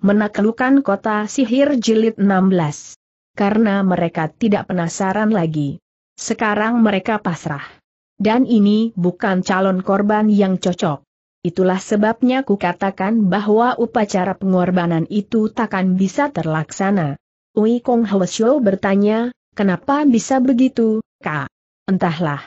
Menaklukkan kota sihir jilid 16. Karena mereka tidak penasaran lagi. Sekarang mereka pasrah. Dan ini bukan calon korban yang cocok. Itulah sebabnya kukatakan bahwa upacara pengorbanan itu takkan bisa terlaksana. Ui Kong Hwasyo bertanya, kenapa bisa begitu, Kak? Entahlah.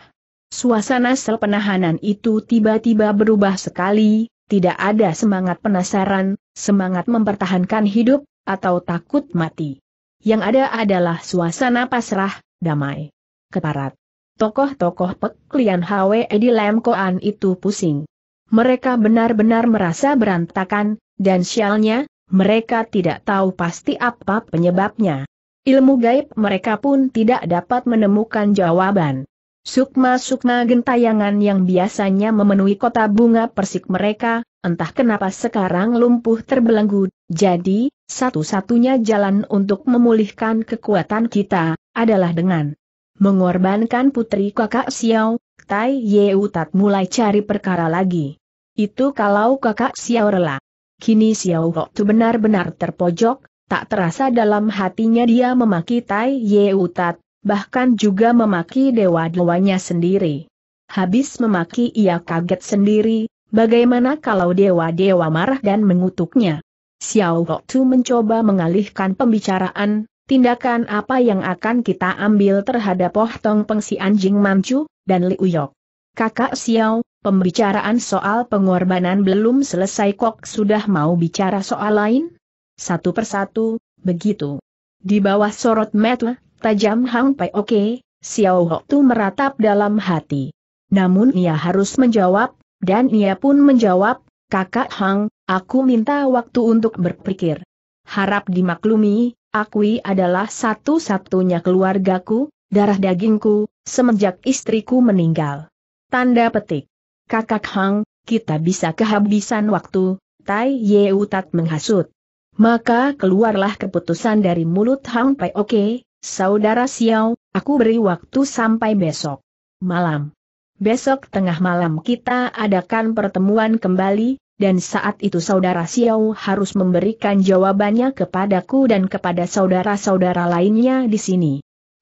Suasana sel penahanan itu tiba-tiba berubah sekali, tidak ada semangat penasaran, semangat mempertahankan hidup, atau takut mati. Yang ada adalah suasana pasrah, damai. Keparat. Tokoh-tokoh peklian Hwe di Lemkoan itu pusing. Mereka benar-benar merasa berantakan, dan sialnya, mereka tidak tahu pasti apa penyebabnya. Ilmu gaib mereka pun tidak dapat menemukan jawaban. Sukma-sukma gentayangan yang biasanya memenuhi kota bunga persik mereka, entah kenapa sekarang lumpuh terbelenggu, jadi, satu-satunya jalan untuk memulihkan kekuatan kita, adalah dengan mengorbankan putri kakak Xiao, Tai Yeu Utat mulai cari perkara lagi. Itu kalau kakak Xiao rela. Kini Xiao Hok benar-benar terpojok, tak terasa dalam hatinya dia memaki Tai Yeu Tat, bahkan juga memaki dewa-dewanya sendiri. Habis memaki ia kaget sendiri, bagaimana kalau dewa-dewa marah dan mengutuknya. Xiao Tu mencoba mengalihkan pembicaraan, tindakan apa yang akan kita ambil terhadap Oh Tong Peng si anjing Mancu, dan Liuyok? Kakak Xiao, pembicaraan soal pengorbanan belum selesai kok sudah mau bicara soal lain? Satu persatu, begitu. Di bawah sorot metu, tajam Hang Pai Oke, Xiao Ho Tu meratap dalam hati. Namun ia harus menjawab, dan ia pun menjawab, Kakak Hang, aku minta waktu untuk berpikir. Harap dimaklumi, akui adalah satu-satunya keluargaku, darah dagingku, semenjak istriku meninggal. Tanda petik. Kakak Hang, kita bisa kehabisan waktu, Tai Ye Utat menghasut. Maka keluarlah keputusan dari mulut Hang Pai Oke, Saudara Xiao, aku beri waktu sampai besok malam. Besok tengah malam kita adakan pertemuan kembali, dan saat itu saudara Xiao harus memberikan jawabannya kepadaku dan kepada saudara-saudara lainnya di sini.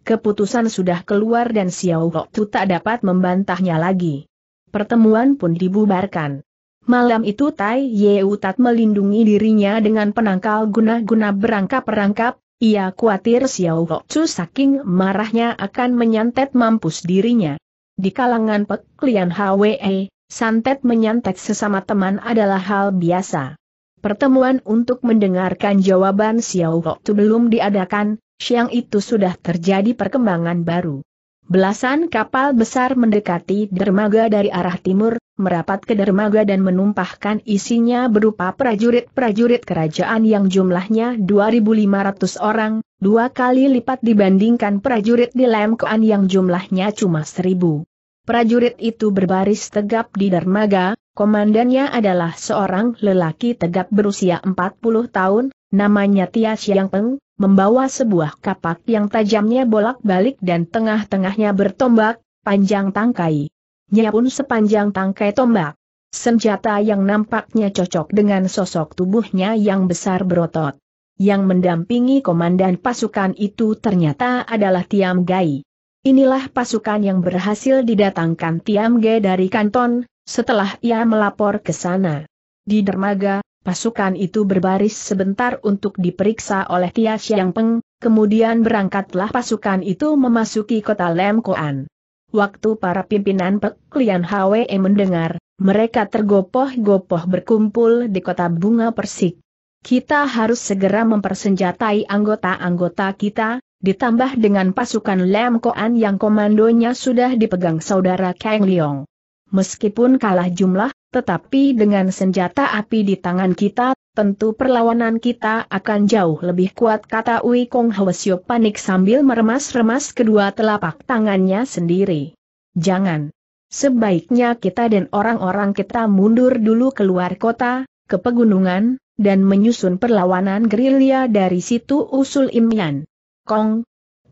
Keputusan sudah keluar dan Xiao Tu tak dapat membantahnya lagi. Pertemuan pun dibubarkan. Malam itu Tai Yeu Utat melindungi dirinya dengan penangkal guna-guna berangkap berangkap. Ia khawatir Xiao Hocu saking marahnya akan menyantet mampus dirinya. Di kalangan peklian HWE, santet menyantet sesama teman adalah hal biasa. Pertemuan untuk mendengarkan jawaban Xiao Hocu belum diadakan, siang itu sudah terjadi perkembangan baru. Belasan kapal besar mendekati dermaga dari arah timur, merapat ke dermaga dan menumpahkan isinya berupa prajurit-prajurit kerajaan yang jumlahnya 2.500 orang, dua kali lipat dibandingkan prajurit di Lemkoan yang jumlahnya cuma 1.000. Prajurit itu berbaris tegap di dermaga, komandannya adalah seorang lelaki tegap berusia 40 tahun, namanya Tia Xiangpeng, membawa sebuah kapak yang tajamnya bolak-balik dan tengah-tengahnya bertombak, panjang tangkai. Nya pun sepanjang tangkai tombak. Senjata yang nampaknya cocok dengan sosok tubuhnya yang besar berotot. Yang mendampingi komandan pasukan itu ternyata adalah Tiam Gai. Inilah pasukan yang berhasil didatangkan Tiam Gai dari kanton, setelah ia melapor ke sana. Di dermaga, Pasukan itu berbaris sebentar untuk diperiksa oleh Tia Xiang Peng, kemudian berangkatlah pasukan itu memasuki kota Lem Koan. Waktu para pimpinan Pek Lian Hwe mendengar, mereka tergopoh-gopoh berkumpul di kota Bunga Persik. Kita harus segera mempersenjatai anggota-anggota kita, ditambah dengan pasukan Lem Koan yang komandonya sudah dipegang saudara Kang Leong. Meskipun kalah jumlah, tetapi dengan senjata api di tangan kita, tentu perlawanan kita akan jauh lebih kuat kata Ui Kong Hwasyo panik sambil meremas-remas kedua telapak tangannya sendiri. Jangan. Sebaiknya kita dan orang-orang kita mundur dulu keluar kota, ke pegunungan, dan menyusun perlawanan gerilya dari situ usul Imyan. Kong,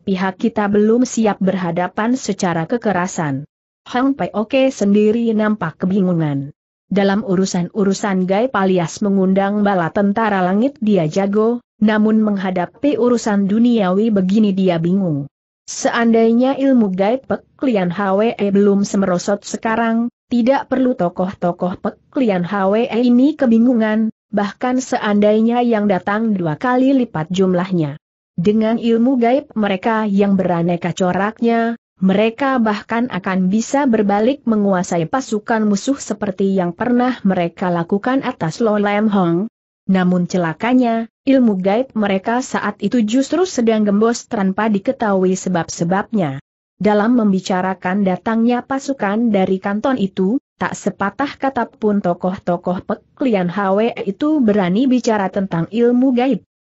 pihak kita belum siap berhadapan secara kekerasan. Hang Pai Oke sendiri nampak kebingungan dalam urusan-urusan gaib, alias mengundang bala tentara langit dia jago, namun menghadapi urusan duniawi begini dia bingung. Seandainya ilmu gaib Peklian HWE belum semerosot sekarang, tidak perlu tokoh-tokoh Peklian HWE ini kebingungan, bahkan seandainya yang datang dua kali lipat jumlahnya. Dengan ilmu gaib mereka yang beraneka coraknya, mereka bahkan akan bisa berbalik menguasai pasukan musuh seperti yang pernah mereka lakukan atas Lo Lam Hong. Namun celakanya, ilmu gaib mereka saat itu justru sedang gembos tanpa diketahui sebab-sebabnya. Dalam membicarakan datangnya pasukan dari kanton itu, tak sepatah kata pun tokoh-tokoh peklian Hwe itu berani bicara tentang ilmu gaib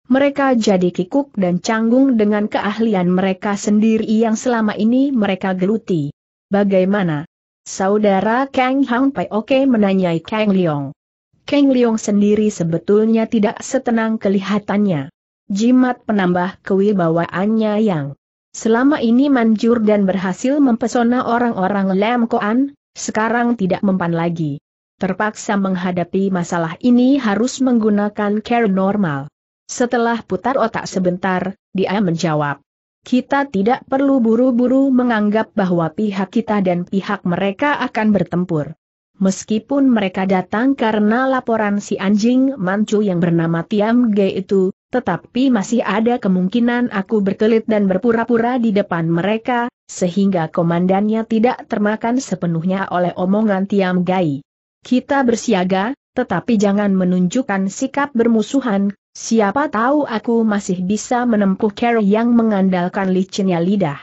mereka jadi kikuk dan canggung dengan keahlian mereka sendiri yang selama ini mereka geluti. Bagaimana? Saudara Kang Hang Pai Oke menanyai Kang Leong. Kang Leong sendiri sebetulnya tidak setenang kelihatannya. Jimat penambah kewibawaannya yang selama ini manjur dan berhasil mempesona orang-orang Lam Koan, sekarang tidak mempan lagi. Terpaksa menghadapi masalah ini harus menggunakan care normal. Setelah putar otak sebentar, dia menjawab. Kita tidak perlu buru-buru menganggap bahwa pihak kita dan pihak mereka akan bertempur. Meskipun mereka datang karena laporan si anjing mancu yang bernama Tiam G itu, tetapi masih ada kemungkinan aku berkelit dan berpura-pura di depan mereka, sehingga komandannya tidak termakan sepenuhnya oleh omongan Tiam Gai. Kita bersiaga, tetapi jangan menunjukkan sikap bermusuhan, Siapa tahu aku masih bisa menempuh cara yang mengandalkan licinnya lidah.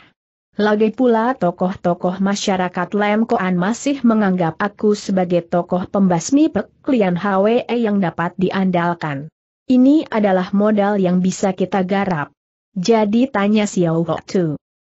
Lagi pula tokoh-tokoh masyarakat Lemkoan masih menganggap aku sebagai tokoh pembasmi peklian HWE yang dapat diandalkan. Ini adalah modal yang bisa kita garap. Jadi tanya Xiao si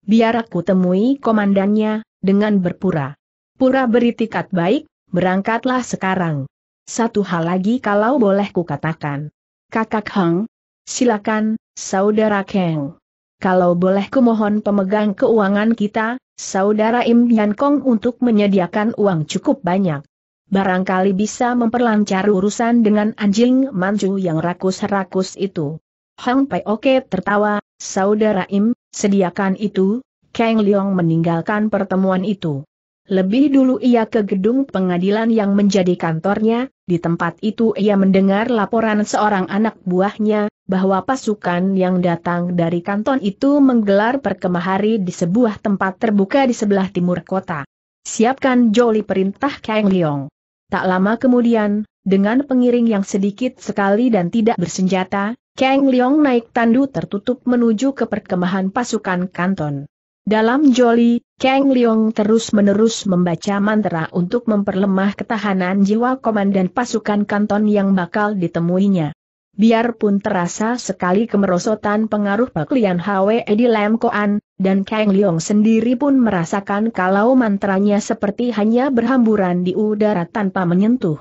Biar aku temui komandannya, dengan berpura. Pura beri tiket baik, berangkatlah sekarang. Satu hal lagi kalau boleh kukatakan. Kakak Hang, silakan, Saudara Kang. Kalau boleh kumohon pemegang keuangan kita, Saudara Im Yan Kong untuk menyediakan uang cukup banyak. Barangkali bisa memperlancar urusan dengan anjing manju yang rakus-rakus itu. Hang Pai Oke tertawa, Saudara Im, sediakan itu, Kang Leong meninggalkan pertemuan itu. Lebih dulu ia ke gedung pengadilan yang menjadi kantornya, di tempat itu ia mendengar laporan seorang anak buahnya, bahwa pasukan yang datang dari kanton itu menggelar perkemahari di sebuah tempat terbuka di sebelah timur kota. Siapkan joli perintah Kang Leong. Tak lama kemudian, dengan pengiring yang sedikit sekali dan tidak bersenjata, Kang Leong naik tandu tertutup menuju ke perkemahan pasukan kanton. Dalam joli, Kang Leong terus-menerus membaca mantra untuk memperlemah ketahanan jiwa komandan pasukan kanton yang bakal ditemuinya. Biarpun terasa sekali kemerosotan pengaruh paklian Hwe di Lam Koan, dan Kang Leong sendiri pun merasakan kalau mantranya seperti hanya berhamburan di udara tanpa menyentuh.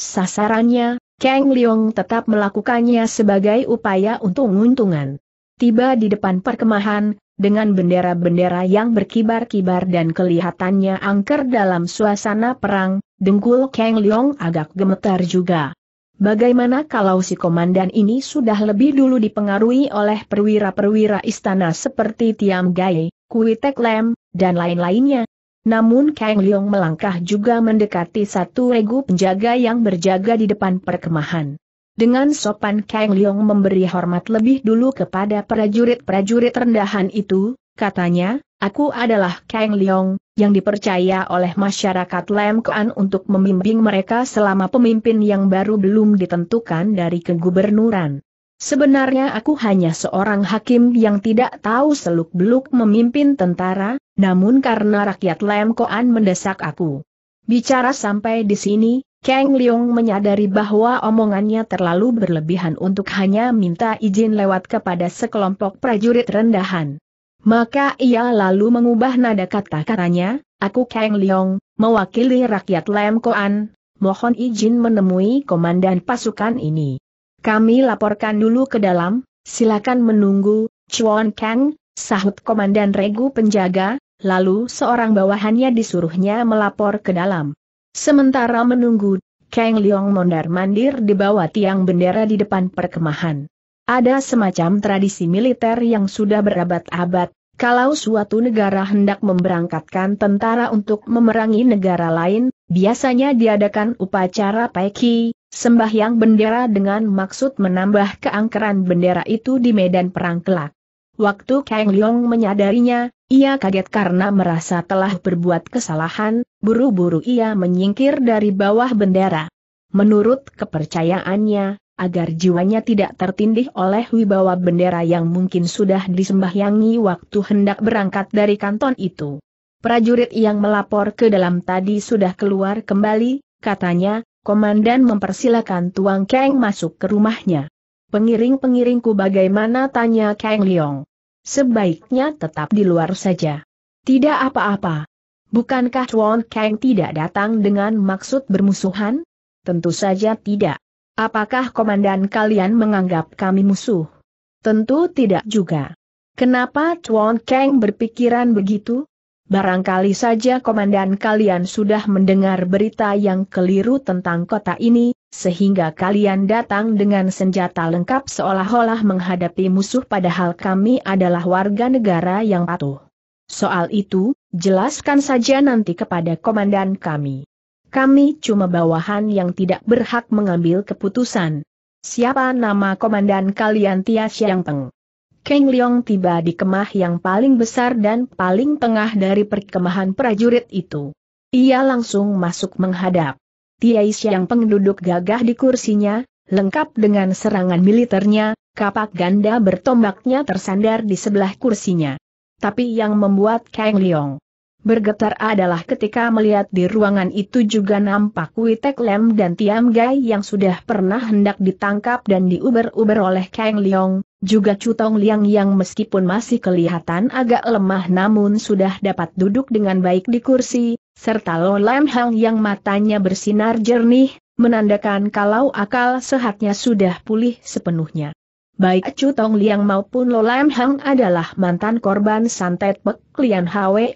Sasarannya, Kang Leong tetap melakukannya sebagai upaya untuk untungan Tiba di depan perkemahan, dengan bendera-bendera yang berkibar-kibar dan kelihatannya angker dalam suasana perang, dengkul Kang Leong agak gemetar juga. Bagaimana kalau si komandan ini sudah lebih dulu dipengaruhi oleh perwira-perwira istana seperti Tiam Gai, Kui Tek Lem, dan lain-lainnya? Namun Kang Leong melangkah juga mendekati satu regu penjaga yang berjaga di depan perkemahan. Dengan sopan Kang Leong memberi hormat lebih dulu kepada prajurit-prajurit rendahan itu, katanya, aku adalah Kang Leong, yang dipercaya oleh masyarakat Lam Kuan untuk membimbing mereka selama pemimpin yang baru belum ditentukan dari kegubernuran. Sebenarnya aku hanya seorang hakim yang tidak tahu seluk-beluk memimpin tentara, namun karena rakyat Lam Kuan mendesak aku. Bicara sampai di sini, Kang Leong menyadari bahwa omongannya terlalu berlebihan untuk hanya minta izin lewat kepada sekelompok prajurit rendahan. Maka ia lalu mengubah nada kata-katanya, Aku Kang Leong, mewakili rakyat Lam Koan, mohon izin menemui komandan pasukan ini. Kami laporkan dulu ke dalam, silakan menunggu, Chuan Kang, sahut komandan regu penjaga, lalu seorang bawahannya disuruhnya melapor ke dalam. Sementara menunggu, Kang Leong mondar-mandir di bawah tiang bendera di depan perkemahan. Ada semacam tradisi militer yang sudah berabad-abad, kalau suatu negara hendak memberangkatkan tentara untuk memerangi negara lain, biasanya diadakan upacara peki, sembahyang bendera dengan maksud menambah keangkeran bendera itu di medan perang kelak. Waktu Kang Leong menyadarinya, ia kaget karena merasa telah berbuat kesalahan, buru-buru ia menyingkir dari bawah bendera. Menurut kepercayaannya, agar jiwanya tidak tertindih oleh wibawa bendera yang mungkin sudah disembahyangi waktu hendak berangkat dari kanton itu. Prajurit yang melapor ke dalam tadi sudah keluar kembali, katanya, komandan mempersilakan Tuang Kang masuk ke rumahnya. Pengiring-pengiringku bagaimana tanya Kang Leong. Sebaiknya tetap di luar saja. Tidak apa-apa. Bukankah Chuan Kang tidak datang dengan maksud bermusuhan? Tentu saja tidak. Apakah komandan kalian menganggap kami musuh? Tentu tidak juga. Kenapa Chuan Kang berpikiran begitu? Barangkali saja komandan kalian sudah mendengar berita yang keliru tentang kota ini, sehingga kalian datang dengan senjata lengkap seolah-olah menghadapi musuh padahal kami adalah warga negara yang patuh. Soal itu, jelaskan saja nanti kepada komandan kami. Kami cuma bawahan yang tidak berhak mengambil keputusan. Siapa nama komandan kalian Tia Siang Peng? Keng Leong tiba di kemah yang paling besar dan paling tengah dari perkemahan prajurit itu. Ia langsung masuk menghadap. Tiais yang penduduk gagah di kursinya, lengkap dengan serangan militernya, kapak ganda bertombaknya tersandar di sebelah kursinya. Tapi yang membuat Kang Leong bergetar adalah ketika melihat di ruangan itu juga nampak Witek Lem dan Tiam Gai yang sudah pernah hendak ditangkap dan diuber-uber oleh Kang Leong, juga Cutong Liang yang meskipun masih kelihatan agak lemah namun sudah dapat duduk dengan baik di kursi, serta Lo Lam Hang yang matanya bersinar jernih, menandakan kalau akal sehatnya sudah pulih sepenuhnya. Baik Chu Tong Liang maupun Lo Lam Hang adalah mantan korban santet Pek Lian Hwe.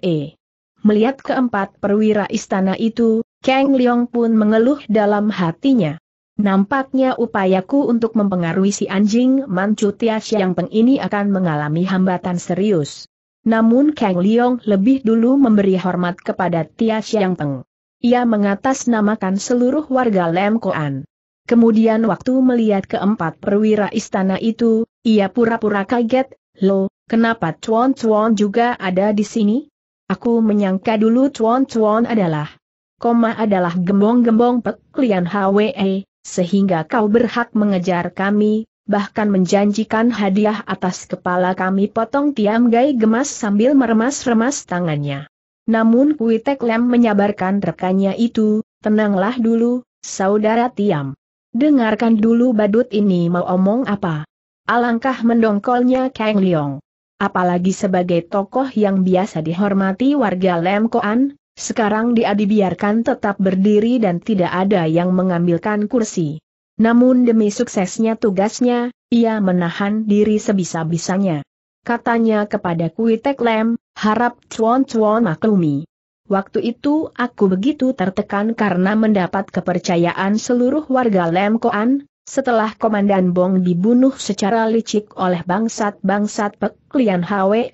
Melihat keempat perwira istana itu, Kang Liang pun mengeluh dalam hatinya. Nampaknya upayaku untuk mempengaruhi si anjing Manchu Tia yang Peng ini akan mengalami hambatan serius. Namun Kang Liong lebih dulu memberi hormat kepada Tia Peng. Ia mengatasnamakan seluruh warga Lem Koan. Kemudian waktu melihat keempat perwira istana itu, ia pura-pura kaget, Lo, kenapa Chuan Chuan juga ada di sini? Aku menyangka dulu Chuan Chuan adalah. Koma adalah gembong-gembong peklian HWE, sehingga kau berhak mengejar kami, bahkan menjanjikan hadiah atas kepala kami potong Tiam Gai gemas sambil meremas-remas tangannya. Namun Kui Tek Lem menyabarkan rekannya itu, tenanglah dulu, saudara Tiam. Dengarkan dulu badut ini mau omong apa. Alangkah mendongkolnya Kang liong. Apalagi sebagai tokoh yang biasa dihormati warga lemkoan. Sekarang dia dibiarkan tetap berdiri dan tidak ada yang mengambilkan kursi. Namun demi suksesnya tugasnya, ia menahan diri sebisa-bisanya. Katanya kepada Kuitek Lem, harap cuan-cuan maklumi. Waktu itu aku begitu tertekan karena mendapat kepercayaan seluruh warga Lem Koan, setelah Komandan Bong dibunuh secara licik oleh bangsat-bangsat peklian Hwe.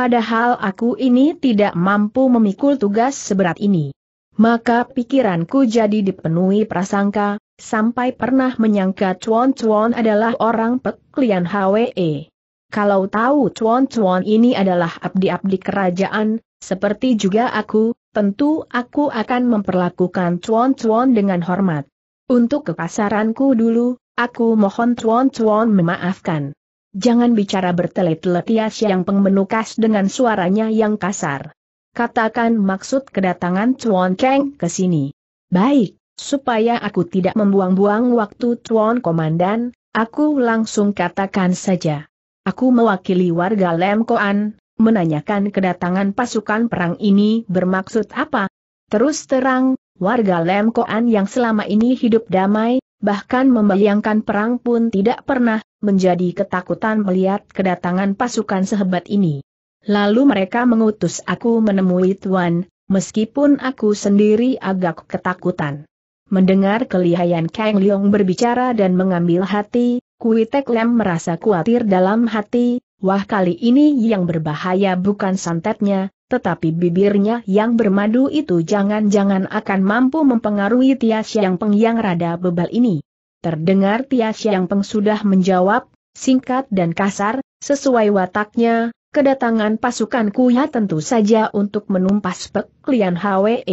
Padahal aku ini tidak mampu memikul tugas seberat ini. Maka pikiranku jadi dipenuhi prasangka, sampai pernah menyangka Chuan Chuan adalah orang peklian HWE. Kalau tahu Chuan Chuan ini adalah abdi-abdi kerajaan, seperti juga aku, tentu aku akan memperlakukan Chuan Chuan dengan hormat. Untuk kekasaranku dulu, aku mohon Chuan Chuan memaafkan. Jangan bicara bertele-tele Tias yang pengmenukas dengan suaranya yang kasar. Katakan maksud kedatangan Chuan Kang ke sini. Baik, supaya aku tidak membuang-buang waktu Chuan Komandan, aku langsung katakan saja. Aku mewakili warga Lemkoan, menanyakan kedatangan pasukan perang ini bermaksud apa. Terus terang, warga Lemkoan yang selama ini hidup damai, bahkan membayangkan perang pun tidak pernah, menjadi ketakutan melihat kedatangan pasukan sehebat ini. Lalu mereka mengutus aku menemui Tuan, meskipun aku sendiri agak ketakutan. Mendengar kelihayan Kang Leong berbicara dan mengambil hati, Kui Tek Lem merasa khawatir dalam hati, wah kali ini yang berbahaya bukan santetnya, tetapi bibirnya yang bermadu itu jangan-jangan akan mampu mempengaruhi Tias yang Peng yang rada bebal ini. Terdengar Tias yang Peng sudah menjawab, singkat dan kasar, sesuai wataknya, kedatangan pasukanku ya tentu saja untuk menumpas Pek Lian Hwe.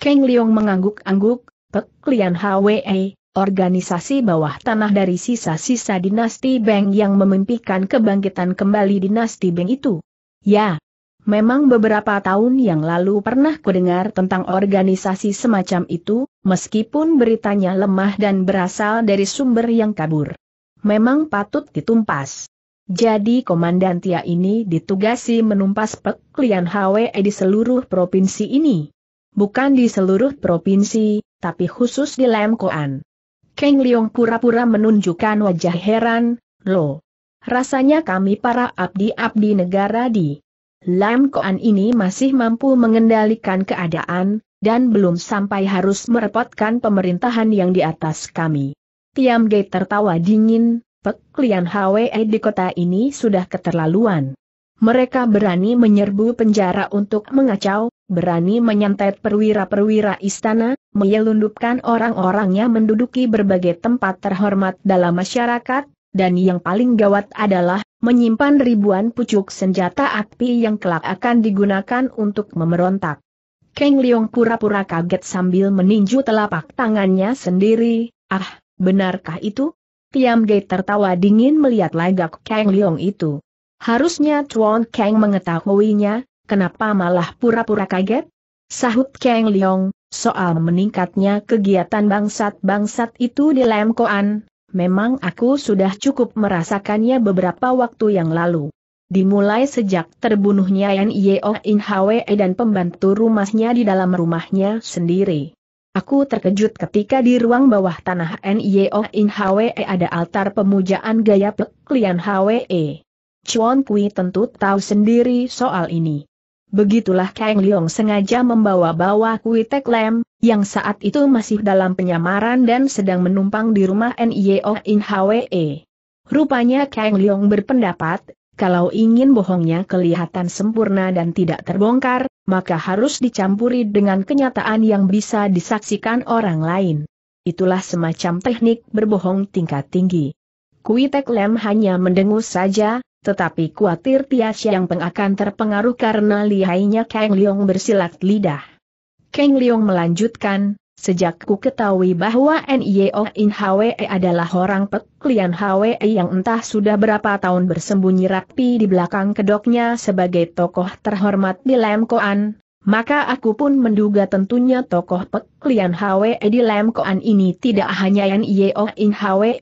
Keng Leong mengangguk-angguk, Pek Lian Hwe, organisasi bawah tanah dari sisa-sisa dinasti Beng yang memimpikan kebangkitan kembali dinasti Beng itu. Ya, Memang beberapa tahun yang lalu pernah kudengar tentang organisasi semacam itu, meskipun beritanya lemah dan berasal dari sumber yang kabur. Memang patut ditumpas. Jadi Komandan Tia ini ditugasi menumpas peklian HWE di seluruh provinsi ini. Bukan di seluruh provinsi, tapi khusus di Lemkoan. Keng Leong pura-pura menunjukkan wajah heran, Lo, Rasanya kami para abdi-abdi negara di Lam Koan ini masih mampu mengendalikan keadaan, dan belum sampai harus merepotkan pemerintahan yang di atas kami. Tiam Gai tertawa dingin, peklian Hwe eh, di kota ini sudah keterlaluan. Mereka berani menyerbu penjara untuk mengacau, berani menyantet perwira-perwira istana, menyelundupkan orang-orangnya menduduki berbagai tempat terhormat dalam masyarakat, dan yang paling gawat adalah menyimpan ribuan pucuk senjata api yang kelak akan digunakan untuk memberontak. Kang Leong pura-pura kaget sambil meninju telapak tangannya sendiri, ah, benarkah itu? Tiam Gai tertawa dingin melihat lagak Kang Leong itu. Harusnya Chuan Kang mengetahuinya, kenapa malah pura-pura kaget? Sahut Kang Leong, soal meningkatnya kegiatan bangsat-bangsat itu di Lemkoan, memang aku sudah cukup merasakannya beberapa waktu yang lalu. Dimulai sejak terbunuhnya Yan Yeo oh In Hwe dan pembantu rumahnya di dalam rumahnya sendiri. Aku terkejut ketika di ruang bawah tanah Yeo oh In Hwe ada altar pemujaan gaya Pek Lian Hwe. Chuan Kui tentu tahu sendiri soal ini. Begitulah Kang Leong sengaja membawa-bawa Kui Tek Lem, yang saat itu masih dalam penyamaran dan sedang menumpang di rumah Nio In Hwe. Rupanya Kang Leong berpendapat, kalau ingin bohongnya kelihatan sempurna dan tidak terbongkar, maka harus dicampuri dengan kenyataan yang bisa disaksikan orang lain. Itulah semacam teknik berbohong tingkat tinggi. Kui Tek Lem hanya mendengus saja, tetapi kuatir Tia Peng akan terpengaruh karena lihainya Kang Leong bersilat lidah. Kang Leong melanjutkan, Sejak ku ketahui bahwa Nio In Hwe adalah orang peklian Hwe yang entah sudah berapa tahun bersembunyi rapi di belakang kedoknya sebagai tokoh terhormat di Lemkoan, maka aku pun menduga tentunya tokoh peklian Hwe di Lemkoan ini tidak hanya Nio In Hwe.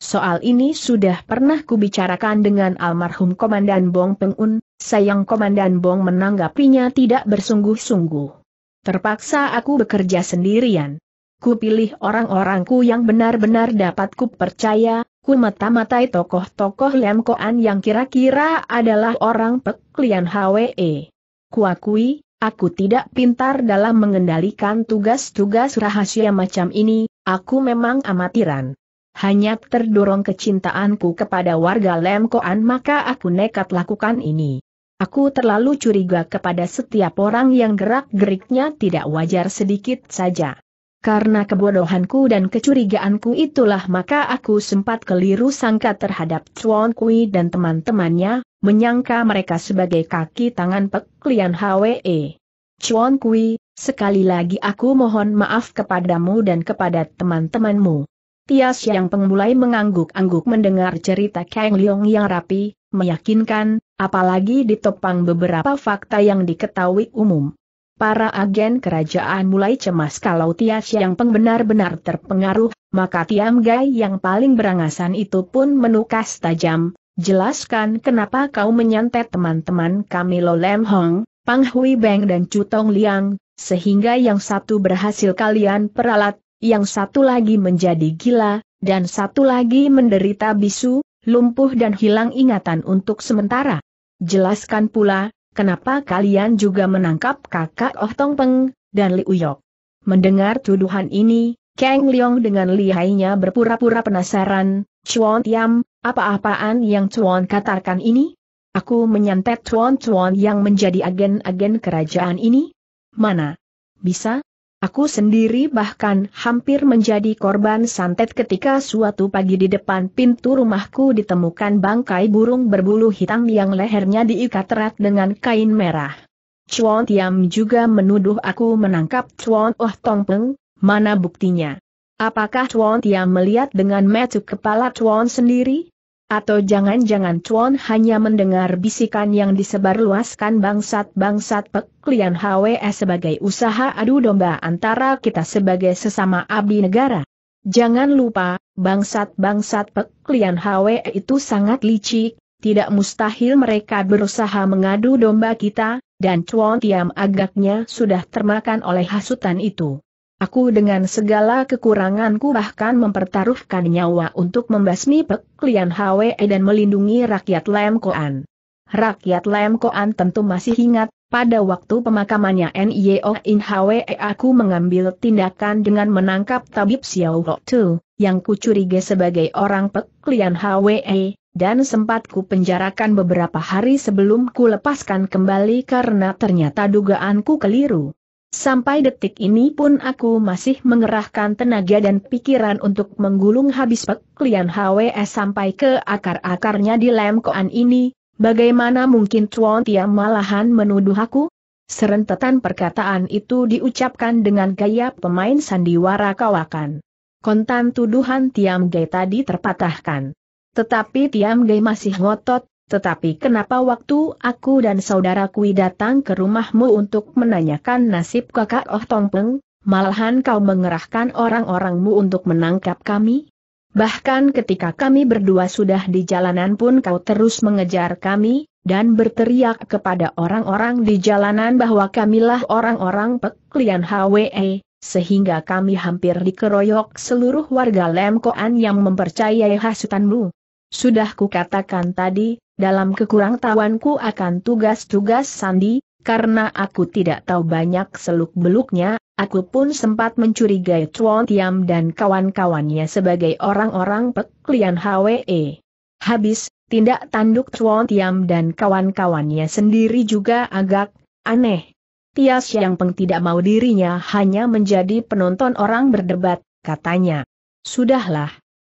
Soal ini sudah pernah kubicarakan dengan almarhum Komandan Bong Pengun, sayang Komandan Bong menanggapinya tidak bersungguh-sungguh. Terpaksa aku bekerja sendirian. Ku pilih orang-orangku yang benar-benar dapat ku percaya, ku mata-matai tokoh-tokoh Lemkoan yang kira-kira adalah orang peklian HWE. Kuakui, aku tidak pintar dalam mengendalikan tugas-tugas rahasia macam ini, aku memang amatiran hanya terdorong kecintaanku kepada warga Lemkoan maka aku nekat lakukan ini. Aku terlalu curiga kepada setiap orang yang gerak-geriknya tidak wajar sedikit saja. Karena kebodohanku dan kecurigaanku itulah maka aku sempat keliru sangka terhadap Chuan Kui dan teman-temannya, menyangka mereka sebagai kaki tangan peklian HWE. Chuan Kui, sekali lagi aku mohon maaf kepadamu dan kepada teman-temanmu. Tias yang pengmulai mengangguk-angguk mendengar cerita Kang Leong yang rapi, meyakinkan, apalagi ditopang beberapa fakta yang diketahui umum. Para agen kerajaan mulai cemas kalau Tias yang benar-benar terpengaruh, maka Tiam Gai yang paling berangasan itu pun menukas tajam, jelaskan kenapa kau menyantet teman-teman kami Lo Lem Hong, Pang Hui Beng dan Chu Tong Liang, sehingga yang satu berhasil kalian peralat, yang satu lagi menjadi gila, dan satu lagi menderita bisu, lumpuh dan hilang ingatan untuk sementara. Jelaskan pula, kenapa kalian juga menangkap kakak Oh Tong Peng, dan Li Uyok. Mendengar tuduhan ini, Kang Leong dengan lihainya berpura-pura penasaran, Chuan Tiam, apa-apaan yang Chuan katakan ini? Aku menyantet Chuan Chuan yang menjadi agen-agen kerajaan ini? Mana? Bisa? Aku sendiri bahkan hampir menjadi korban santet ketika suatu pagi di depan pintu rumahku ditemukan bangkai burung berbulu hitam yang lehernya diikat erat dengan kain merah. Chuan Tiam juga menuduh aku menangkap Chuan Oh Tong Peng, mana buktinya? Apakah Chuan Tiam melihat dengan metu kepala Chuan sendiri? Atau jangan-jangan Chuan hanya mendengar bisikan yang disebarluaskan bangsat-bangsat peklian HWE HWS sebagai usaha adu domba antara kita sebagai sesama abdi negara. Jangan lupa, bangsat-bangsat peklian HWE itu sangat licik, tidak mustahil mereka berusaha mengadu domba kita, dan Chuan Tiam agaknya sudah termakan oleh hasutan itu. Aku dengan segala kekuranganku bahkan mempertaruhkan nyawa untuk membasmi peklian HWE dan melindungi rakyat Lem Koan. Rakyat Lem Koan tentu masih ingat, pada waktu pemakamannya NIO e oh In HWE aku mengambil tindakan dengan menangkap Tabib Xiao Tu, yang kucuriga sebagai orang peklian HWE, dan sempat ku penjarakan beberapa hari sebelum ku lepaskan kembali karena ternyata dugaanku keliru. Sampai detik ini pun aku masih mengerahkan tenaga dan pikiran untuk menggulung habis peklian HWS sampai ke akar-akarnya di lemkoan ini, bagaimana mungkin Chuan Tia malahan menuduh aku? Serentetan perkataan itu diucapkan dengan gaya pemain sandiwara kawakan. Kontan tuduhan Tiam Gai tadi terpatahkan. Tetapi Tiam Gai masih ngotot, tetapi kenapa waktu aku dan saudaraku datang ke rumahmu untuk menanyakan nasib kakak Oh Tongpeng, malahan kau mengerahkan orang-orangmu untuk menangkap kami? Bahkan ketika kami berdua sudah di jalanan pun kau terus mengejar kami, dan berteriak kepada orang-orang di jalanan bahwa kamilah orang-orang peklian HWE, sehingga kami hampir dikeroyok seluruh warga Lemkoan yang mempercayai hasutanmu. Sudah kukatakan tadi, dalam kekurang tawanku akan tugas-tugas sandi, karena aku tidak tahu banyak seluk-beluknya, aku pun sempat mencurigai Chuan Tiam dan kawan-kawannya sebagai orang-orang peklian HWE. Habis, tindak tanduk Chuan Tiam dan kawan-kawannya sendiri juga agak aneh. Tias yang Peng tidak mau dirinya hanya menjadi penonton orang berdebat, katanya. Sudahlah,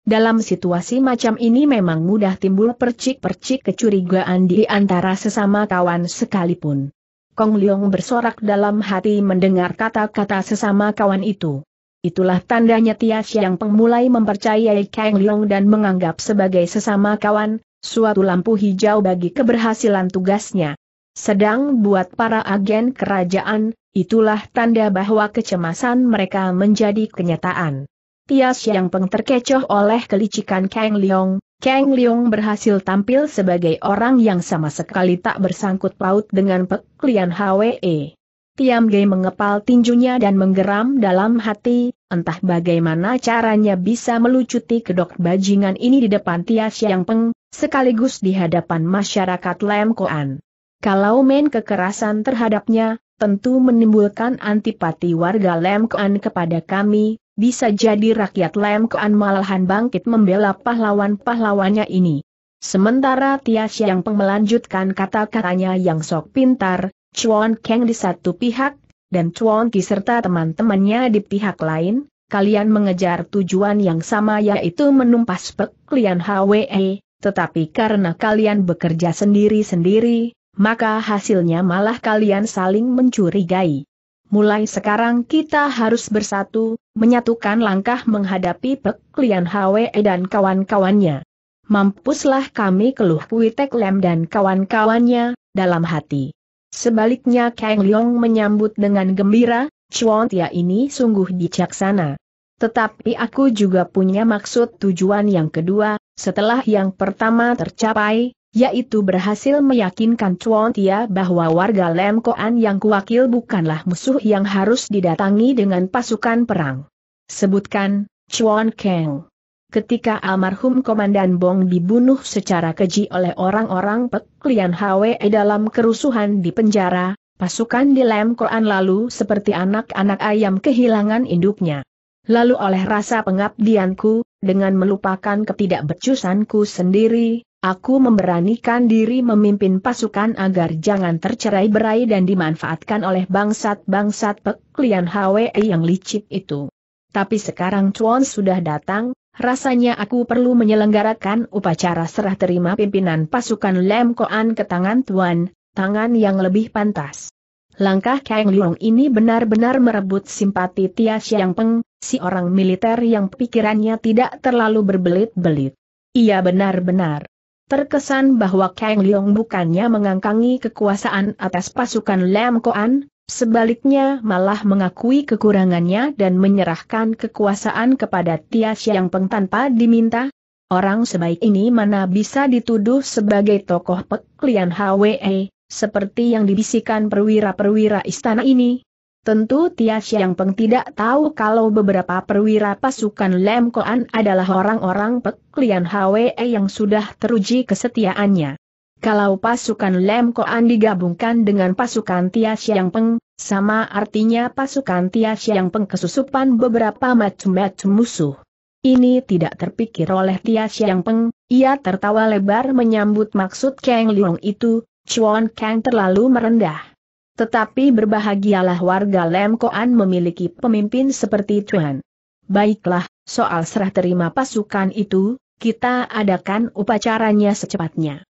dalam situasi macam ini memang mudah timbul percik-percik kecurigaan di antara sesama kawan sekalipun. Kong Leong bersorak dalam hati mendengar kata-kata sesama kawan itu. Itulah tandanya Tia yang mulai mempercayai Kang Leong dan menganggap sebagai sesama kawan, suatu lampu hijau bagi keberhasilan tugasnya. Sedang buat para agen kerajaan, itulah tanda bahwa kecemasan mereka menjadi kenyataan. Pias Yang Peng terkecoh oleh kelicikan Kang Leong, Kang Leong berhasil tampil sebagai orang yang sama sekali tak bersangkut paut dengan peklian HWE. Tiam Gei mengepal tinjunya dan menggeram dalam hati, entah bagaimana caranya bisa melucuti kedok bajingan ini di depan Tias Yang Peng, sekaligus di hadapan masyarakat Lem Koan. Kalau main kekerasan terhadapnya, tentu menimbulkan antipati warga Lem Koan kepada kami, bisa jadi rakyat Lemkean malahan bangkit membela pahlawan-pahlawannya ini. Sementara Tia Tias yang melanjutkan kata-katanya yang sok pintar, Chuan Kang di satu pihak, dan Chuan Ki serta teman-temannya di pihak lain, kalian mengejar tujuan yang sama yaitu menumpas peklian HWE, tetapi karena kalian bekerja sendiri-sendiri, maka hasilnya malah kalian saling mencurigai mulai sekarang kita harus bersatu, menyatukan langkah menghadapi peklian Lian Hwe dan kawan-kawannya. Mampuslah kami keluh Kuitek Lem dan kawan-kawannya, dalam hati. Sebaliknya Kang Leong menyambut dengan gembira, Chuan Tia ini sungguh bijaksana. Tetapi aku juga punya maksud tujuan yang kedua, setelah yang pertama tercapai, yaitu berhasil meyakinkan Chuan Tia bahwa warga Lemkoan yang kuwakil bukanlah musuh yang harus didatangi dengan pasukan perang. Sebutkan, Chuan Kang. Ketika almarhum Komandan Bong dibunuh secara keji oleh orang-orang Pek Lian Hwe dalam kerusuhan di penjara, pasukan di Lemkoan lalu seperti anak-anak ayam kehilangan induknya. Lalu oleh rasa pengabdianku, dengan melupakan ketidakbecusanku sendiri, Aku memberanikan diri memimpin pasukan agar jangan tercerai berai dan dimanfaatkan oleh bangsat-bangsat peklian HWE yang licik itu. Tapi sekarang Chuan sudah datang, rasanya aku perlu menyelenggarakan upacara serah terima pimpinan pasukan Lem Koan ke tangan Tuan, tangan yang lebih pantas. Langkah Kang Liong ini benar-benar merebut simpati Tia Xiang Peng, si orang militer yang pikirannya tidak terlalu berbelit-belit. Ia benar-benar Terkesan bahwa Kang Leong bukannya mengangkangi kekuasaan atas pasukan Lam Koan, sebaliknya malah mengakui kekurangannya dan menyerahkan kekuasaan kepada Tia Xiang Peng tanpa diminta. Orang sebaik ini mana bisa dituduh sebagai tokoh peklian HWE, seperti yang dibisikkan perwira-perwira istana ini, Tentu Tia Siang Peng tidak tahu kalau beberapa perwira pasukan Lem Koan adalah orang-orang peklian HWE yang sudah teruji kesetiaannya. Kalau pasukan Lem Koan digabungkan dengan pasukan Tia Siang Peng, sama artinya pasukan Tia Siang Peng kesusupan beberapa macam-macam musuh. Ini tidak terpikir oleh Tia Siang Peng, ia tertawa lebar menyambut maksud Kang Liong itu, Chuan Kang terlalu merendah. Tetapi berbahagialah warga Lemkoan memiliki pemimpin seperti Tuhan. Baiklah, soal serah terima pasukan itu, kita adakan upacaranya secepatnya.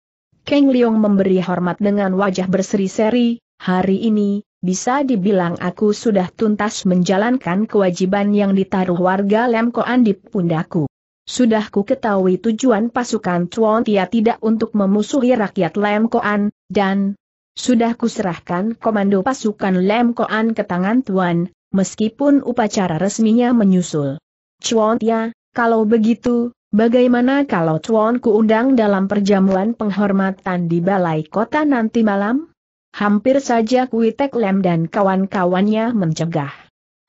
Keng Leong memberi hormat dengan wajah berseri-seri, hari ini, bisa dibilang aku sudah tuntas menjalankan kewajiban yang ditaruh warga Lemkoan di pundaku. Sudah ku ketahui tujuan pasukan Tuan Tia tidak untuk memusuhi rakyat Lemkoan, dan, sudah kuserahkan komando pasukan Lem Koan ke tangan Tuan, meskipun upacara resminya menyusul. Cuan Tia, kalau begitu, bagaimana kalau Cuan undang dalam perjamuan penghormatan di Balai Kota nanti malam? Hampir saja Kuitek Lem dan kawan-kawannya mencegah.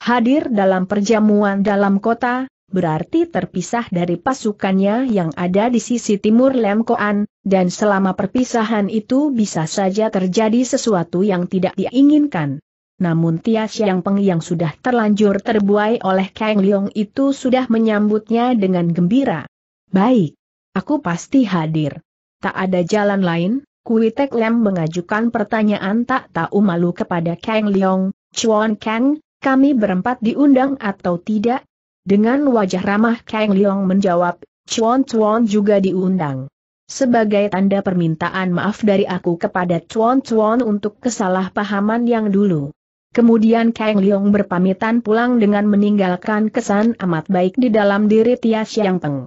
Hadir dalam perjamuan dalam kota, berarti terpisah dari pasukannya yang ada di sisi timur Lemkoan, dan selama perpisahan itu bisa saja terjadi sesuatu yang tidak diinginkan. Namun Tia Xiang Peng yang sudah terlanjur terbuai oleh Kang Leong itu sudah menyambutnya dengan gembira. Baik, aku pasti hadir. Tak ada jalan lain, Kui Tek Lem mengajukan pertanyaan tak tahu malu kepada Kang Leong, Chuan Kang, kami berempat diundang atau tidak, dengan wajah ramah Kang Leong menjawab, Chuan Chuan juga diundang. Sebagai tanda permintaan maaf dari aku kepada Chuan Chuan untuk kesalahpahaman yang dulu. Kemudian Kang Leong berpamitan pulang dengan meninggalkan kesan amat baik di dalam diri Tia Xiang Peng.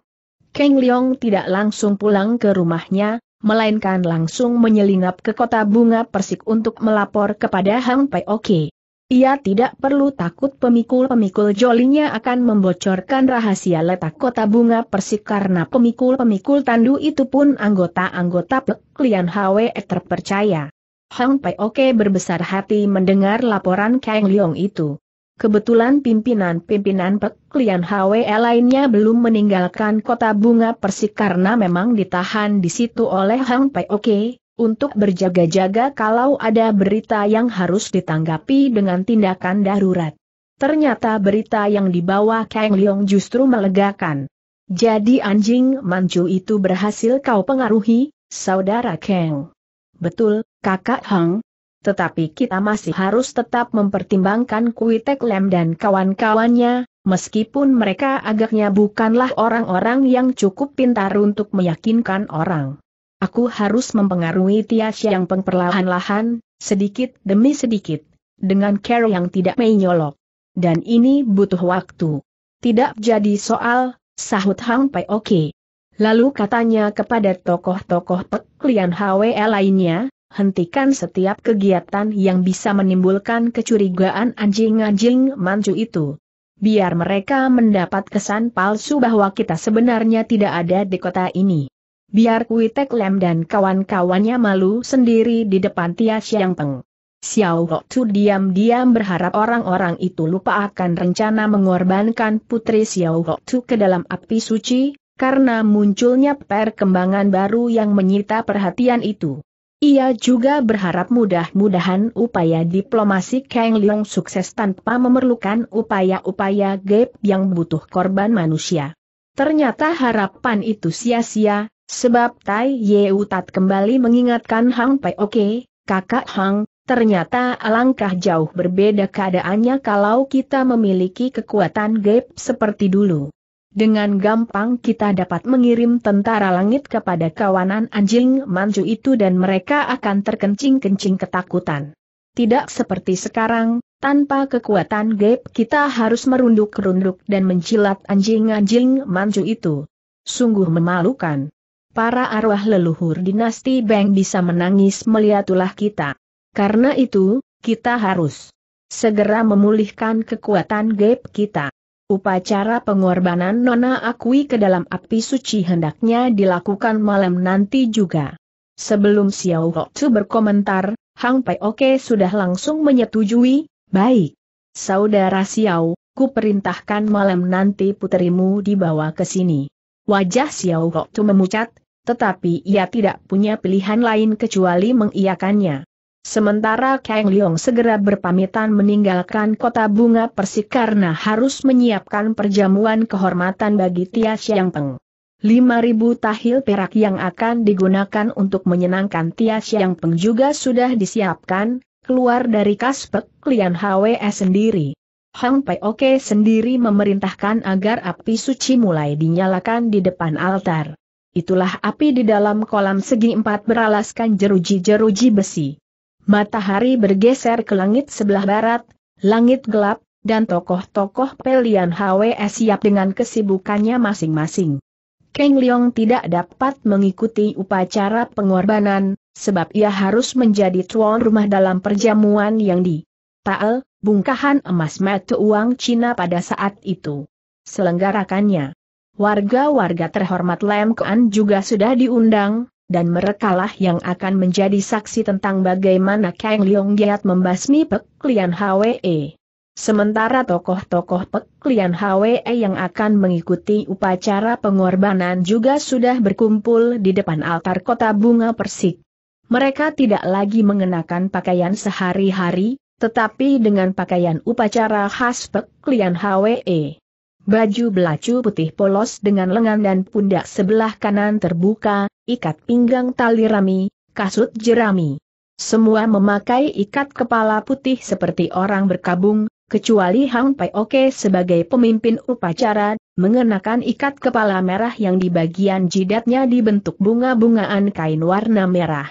Kang Leong tidak langsung pulang ke rumahnya, melainkan langsung menyelinap ke kota bunga persik untuk melapor kepada Hang Pai Oke. Ia tidak perlu takut pemikul-pemikul jolinya akan membocorkan rahasia letak kota bunga persik karena pemikul-pemikul tandu itu pun anggota-anggota peklian HWE terpercaya. Hang Oke berbesar hati mendengar laporan Kang Leong itu. Kebetulan pimpinan-pimpinan peklian HWE lainnya belum meninggalkan kota bunga persik karena memang ditahan di situ oleh Hang Oke untuk berjaga-jaga kalau ada berita yang harus ditanggapi dengan tindakan darurat. Ternyata berita yang dibawa Kang Leong justru melegakan. Jadi anjing mancu itu berhasil kau pengaruhi, saudara Kang. Betul, kakak Hang. Tetapi kita masih harus tetap mempertimbangkan Kuitek Lem dan kawan-kawannya, meskipun mereka agaknya bukanlah orang-orang yang cukup pintar untuk meyakinkan orang. Aku harus mempengaruhi Xiang Peng perlahan-lahan, sedikit demi sedikit, dengan care yang tidak menyolok. Dan ini butuh waktu. Tidak jadi soal, sahut Hang Pai Oke. Lalu katanya kepada tokoh-tokoh peklian HWE lainnya, hentikan setiap kegiatan yang bisa menimbulkan kecurigaan anjing-anjing mancu itu. Biar mereka mendapat kesan palsu bahwa kita sebenarnya tidak ada di kota ini biar Kui Tek Lem dan kawan-kawannya malu sendiri di depan Tia Siang Peng. Xiao Hok Tu diam-diam berharap orang-orang itu lupa akan rencana mengorbankan putri Xiao Hok Tu ke dalam api suci, karena munculnya perkembangan baru yang menyita perhatian itu. Ia juga berharap mudah-mudahan upaya diplomasi Kang Liang sukses tanpa memerlukan upaya-upaya gap yang butuh korban manusia. Ternyata harapan itu sia-sia, Sebab Tai Ye Utat kembali mengingatkan Hang Pei Oke, kakak Hang, ternyata alangkah jauh berbeda keadaannya kalau kita memiliki kekuatan gap seperti dulu. Dengan gampang kita dapat mengirim tentara langit kepada kawanan anjing manju itu dan mereka akan terkencing-kencing ketakutan. Tidak seperti sekarang, tanpa kekuatan gap kita harus merunduk-runduk dan mencilat anjing-anjing manju itu. Sungguh memalukan para arwah leluhur dinasti Beng bisa menangis melihat ulah kita. Karena itu, kita harus segera memulihkan kekuatan gap kita. Upacara pengorbanan Nona Akui ke dalam api suci hendaknya dilakukan malam nanti juga. Sebelum Xiao Hoxu berkomentar, Hang Pai Oke sudah langsung menyetujui, baik. Saudara Xiao, ku perintahkan malam nanti puterimu dibawa ke sini. Wajah Xiao Hoxu memucat, tetapi ia tidak punya pilihan lain kecuali mengiyakannya. Sementara Kang Leong segera berpamitan meninggalkan kota bunga persik karena harus menyiapkan perjamuan kehormatan bagi Tia Siang Peng. 5.000 tahil perak yang akan digunakan untuk menyenangkan Tia Siang Peng juga sudah disiapkan, keluar dari kas klien HWS sendiri. Hang Pei Oke sendiri memerintahkan agar api suci mulai dinyalakan di depan altar. Itulah api di dalam kolam segi empat beralaskan jeruji-jeruji besi. Matahari bergeser ke langit sebelah barat, langit gelap, dan tokoh-tokoh pelian HWS siap dengan kesibukannya masing-masing. Keng Leong tidak dapat mengikuti upacara pengorbanan, sebab ia harus menjadi tuan rumah dalam perjamuan yang di Taal bungkahan emas mata uang Cina pada saat itu. Selenggarakannya. Warga-warga terhormat Lem Kuan juga sudah diundang, dan merekalah yang akan menjadi saksi tentang bagaimana Kang Leong Giat membasmi Pek Lian Hwe. Sementara tokoh-tokoh Pek Lian Hwe yang akan mengikuti upacara pengorbanan juga sudah berkumpul di depan altar kota bunga persik. Mereka tidak lagi mengenakan pakaian sehari-hari, tetapi dengan pakaian upacara khas Pek Lian Hwe baju belacu putih polos dengan lengan dan pundak sebelah kanan terbuka, ikat pinggang tali rami, kasut jerami. Semua memakai ikat kepala putih seperti orang berkabung, kecuali Hang Pai Oke sebagai pemimpin upacara, mengenakan ikat kepala merah yang di bagian jidatnya dibentuk bunga-bungaan kain warna merah.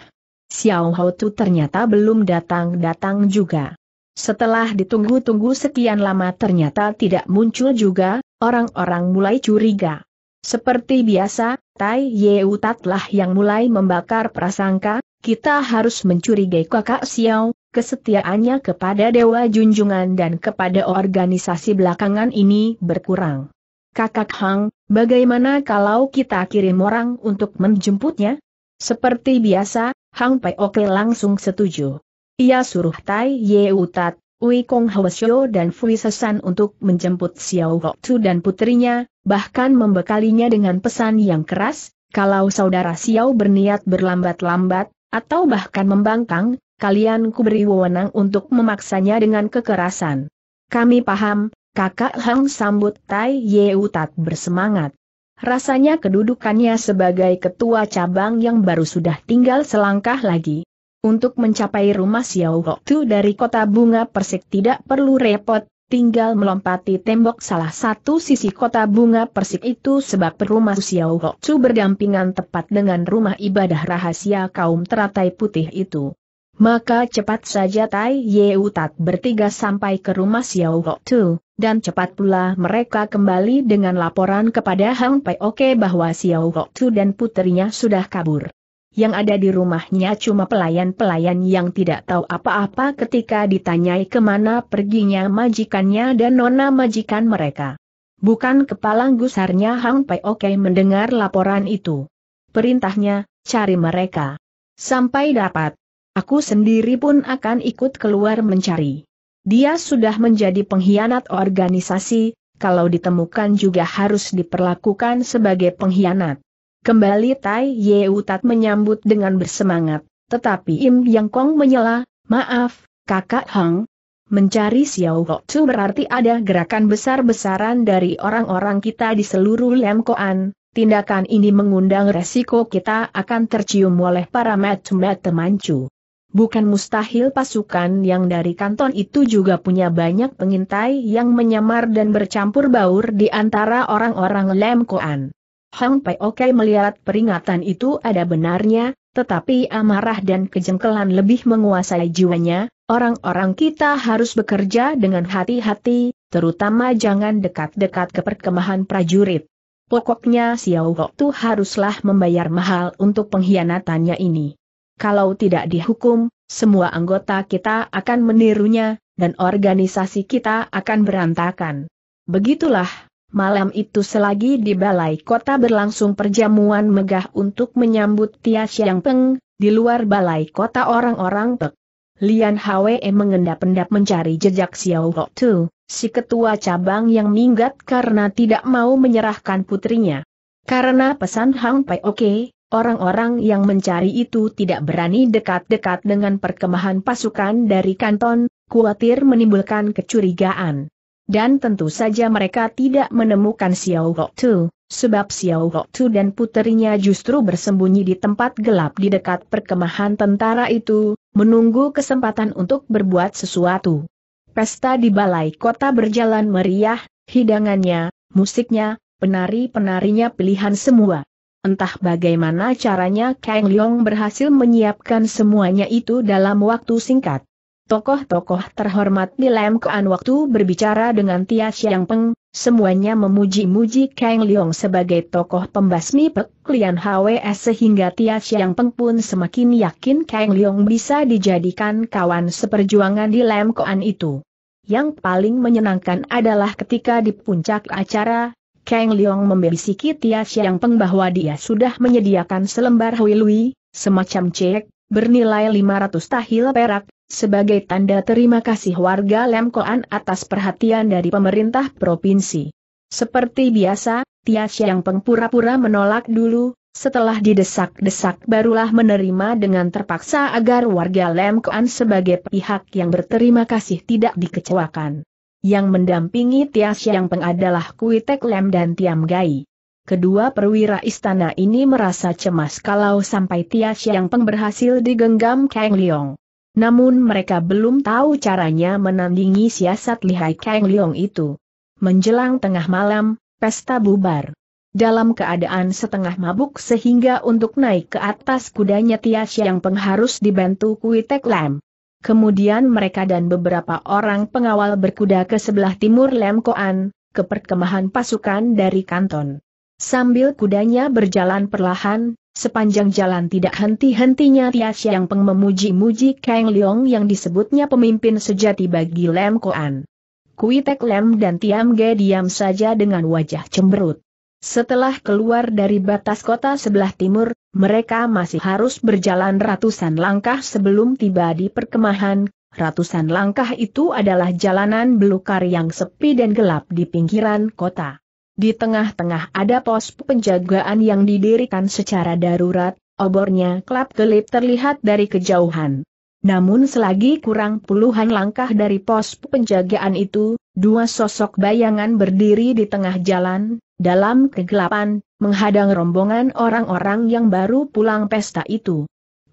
Xiao Hao Tu ternyata belum datang-datang juga. Setelah ditunggu-tunggu sekian lama ternyata tidak muncul juga, Orang-orang mulai curiga. Seperti biasa, Tai Yeu Tatlah yang mulai membakar prasangka, kita harus mencurigai kakak Xiao, kesetiaannya kepada Dewa Junjungan dan kepada organisasi belakangan ini berkurang. Kakak Hang, bagaimana kalau kita kirim orang untuk menjemputnya? Seperti biasa, Hang Oke langsung setuju. Ia suruh Tai Yeutat Ui Kong Hwasyo dan Fui Sesan untuk menjemput Xiao Tu dan putrinya, bahkan membekalinya dengan pesan yang keras, kalau saudara Xiao berniat berlambat-lambat, atau bahkan membangkang, kalian kuberi wewenang untuk memaksanya dengan kekerasan. Kami paham, kakak Hang sambut Tai Utat bersemangat. Rasanya kedudukannya sebagai ketua cabang yang baru sudah tinggal selangkah lagi untuk mencapai rumah Xiao Hoktu dari kota bunga persik tidak perlu repot, tinggal melompati tembok salah satu sisi kota bunga persik itu sebab rumah Xiao Hoktu berdampingan tepat dengan rumah ibadah rahasia kaum teratai putih itu. Maka cepat saja Tai Ye Utat bertiga sampai ke rumah Xiao Hoktu, dan cepat pula mereka kembali dengan laporan kepada Hang Pai Oke bahwa Xiao Hoktu dan putrinya sudah kabur yang ada di rumahnya cuma pelayan-pelayan yang tidak tahu apa-apa ketika ditanyai kemana perginya majikannya dan nona majikan mereka. Bukan kepala gusarnya Hang Pai Oke mendengar laporan itu. Perintahnya, cari mereka. Sampai dapat. Aku sendiri pun akan ikut keluar mencari. Dia sudah menjadi pengkhianat organisasi, kalau ditemukan juga harus diperlakukan sebagai pengkhianat. Kembali Tai Ye Utat menyambut dengan bersemangat, tetapi Im Yang Kong menyela, maaf, kakak Hang. Mencari Xiao Ho Chu berarti ada gerakan besar-besaran dari orang-orang kita di seluruh Lemkoan, tindakan ini mengundang resiko kita akan tercium oleh para mat-mat temancu. Bukan mustahil pasukan yang dari kanton itu juga punya banyak pengintai yang menyamar dan bercampur baur di antara orang-orang Lemkoan. Hang Pai Oke melihat peringatan itu ada benarnya, tetapi amarah dan kejengkelan lebih menguasai jiwanya, orang-orang kita harus bekerja dengan hati-hati, terutama jangan dekat-dekat ke perkemahan prajurit. Pokoknya Xiao Hok haruslah membayar mahal untuk pengkhianatannya ini. Kalau tidak dihukum, semua anggota kita akan menirunya, dan organisasi kita akan berantakan. Begitulah Malam itu selagi di balai kota berlangsung perjamuan megah untuk menyambut Tia Xiang Peng, di luar balai kota orang-orang Pek. Lian Hwe mengendap-endap mencari jejak Xiao Ho Tu, si ketua cabang yang minggat karena tidak mau menyerahkan putrinya. Karena pesan Hang Pai Oke, orang-orang yang mencari itu tidak berani dekat-dekat dengan perkemahan pasukan dari kanton, khawatir menimbulkan kecurigaan dan tentu saja mereka tidak menemukan Xiao Tu, sebab Xiao Tu dan puterinya justru bersembunyi di tempat gelap di dekat perkemahan tentara itu, menunggu kesempatan untuk berbuat sesuatu. Pesta di balai kota berjalan meriah, hidangannya, musiknya, penari-penarinya pilihan semua. Entah bagaimana caranya Kang Leong berhasil menyiapkan semuanya itu dalam waktu singkat. Tokoh-tokoh terhormat di Lam Kuan waktu berbicara dengan Tia Xiang Peng, semuanya memuji-muji Kang Leong sebagai tokoh pembasmi peklian Lian HWS sehingga Tia Xiang Peng pun semakin yakin Kang Leong bisa dijadikan kawan seperjuangan di Lam Kuan itu. Yang paling menyenangkan adalah ketika di puncak acara, Kang Leong membisiki Tia Xiang Peng bahwa dia sudah menyediakan selembar huilui, semacam cek, bernilai 500 tahil perak, sebagai tanda terima kasih warga Lemkoan atas perhatian dari pemerintah provinsi. Seperti biasa, Tia yang Peng pura pura menolak dulu, setelah didesak-desak barulah menerima dengan terpaksa agar warga Lemkoan sebagai pihak yang berterima kasih tidak dikecewakan. Yang mendampingi Tia yang peng adalah Kuitek Lem dan Tiam Gai. Kedua perwira istana ini merasa cemas kalau sampai Tia yang peng berhasil digenggam Kang Liong. Namun mereka belum tahu caranya menandingi siasat lihai Kang Leong itu. Menjelang tengah malam, pesta bubar. Dalam keadaan setengah mabuk sehingga untuk naik ke atas kudanya Tias yang pengharus dibantu kuitek Lam. Kemudian mereka dan beberapa orang pengawal berkuda ke sebelah timur Lam Koan, ke perkemahan pasukan dari kanton. Sambil kudanya berjalan perlahan, Sepanjang jalan tidak henti-hentinya Tia yang Peng memuji-muji Kang Leong yang disebutnya pemimpin sejati bagi Lem Koan. Kui Tek Lem dan Tiam Ge diam saja dengan wajah cemberut. Setelah keluar dari batas kota sebelah timur, mereka masih harus berjalan ratusan langkah sebelum tiba di perkemahan. Ratusan langkah itu adalah jalanan belukar yang sepi dan gelap di pinggiran kota. Di tengah-tengah ada pos penjagaan yang didirikan secara darurat, obornya kelap-kelip terlihat dari kejauhan. Namun selagi kurang puluhan langkah dari pos penjagaan itu, dua sosok bayangan berdiri di tengah jalan, dalam kegelapan, menghadang rombongan orang-orang yang baru pulang pesta itu.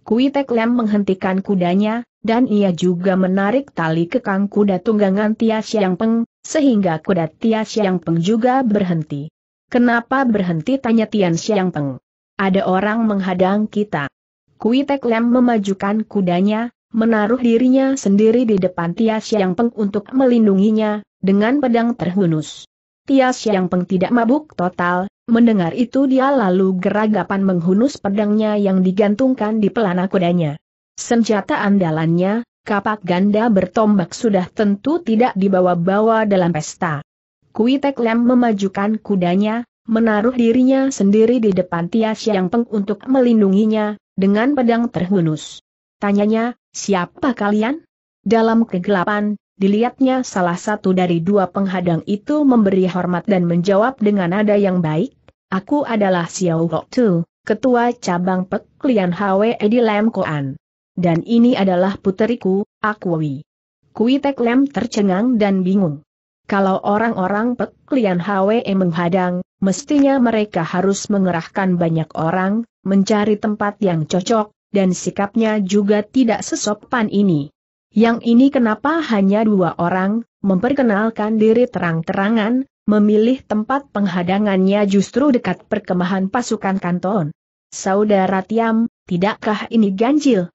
Kuiteklem Lem menghentikan kudanya, dan ia juga menarik tali kekang kuda tunggangan Tia Yang Peng, sehingga kuda Tia Yang Peng juga berhenti. Kenapa berhenti tanya Tian Xiang Peng? Ada orang menghadang kita. Kui Tek Lem memajukan kudanya, menaruh dirinya sendiri di depan Tia Yang Peng untuk melindunginya, dengan pedang terhunus. Tia Yang Peng tidak mabuk total, mendengar itu dia lalu geragapan menghunus pedangnya yang digantungkan di pelana kudanya. Senjata andalannya, kapak ganda bertombak sudah tentu tidak dibawa-bawa dalam pesta. Kuitek Lem memajukan kudanya, menaruh dirinya sendiri di depan Tias Yang Peng untuk melindunginya, dengan pedang terhunus. Tanyanya, siapa kalian? Dalam kegelapan, dilihatnya salah satu dari dua penghadang itu memberi hormat dan menjawab dengan nada yang baik, aku adalah Xiao Hok Tu, ketua cabang Pek Lian Hwe Edi Lam Koan. Dan ini adalah puteriku, Akwawi. Kui Tek Lem tercengang dan bingung. Kalau orang-orang Pek Lian Hwe menghadang, mestinya mereka harus mengerahkan banyak orang, mencari tempat yang cocok, dan sikapnya juga tidak sesopan ini. Yang ini kenapa hanya dua orang, memperkenalkan diri terang-terangan, memilih tempat penghadangannya justru dekat perkemahan pasukan kanton. Saudara Tiam, tidakkah ini ganjil?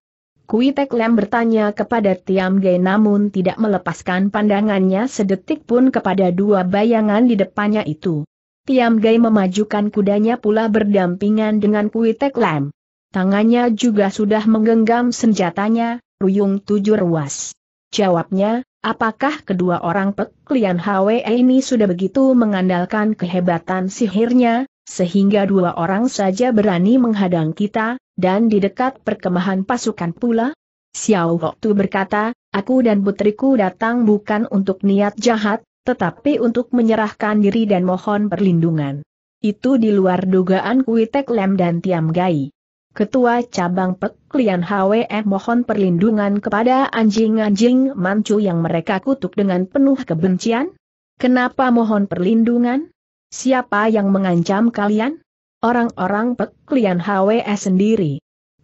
Kuitek Lem bertanya kepada Tiam Ge namun tidak melepaskan pandangannya sedetik pun kepada dua bayangan di depannya itu. Tiam Ge memajukan kudanya pula berdampingan dengan Kuitek Lem. Tangannya juga sudah menggenggam senjatanya, Ruyung Tujuh Ruas. Jawabnya, apakah kedua orang peklian Hwe ini sudah begitu mengandalkan kehebatan sihirnya, sehingga dua orang saja berani menghadang kita, dan di dekat perkemahan pasukan pula? Xiao Hoktu berkata, aku dan putriku datang bukan untuk niat jahat, tetapi untuk menyerahkan diri dan mohon perlindungan. Itu di luar dugaan Kuitek Lem dan Tiam Gai. Ketua cabang peklian Lian HWF eh, mohon perlindungan kepada anjing-anjing mancu yang mereka kutuk dengan penuh kebencian? Kenapa mohon perlindungan? Siapa yang mengancam kalian? Orang-orang peklian HWE sendiri.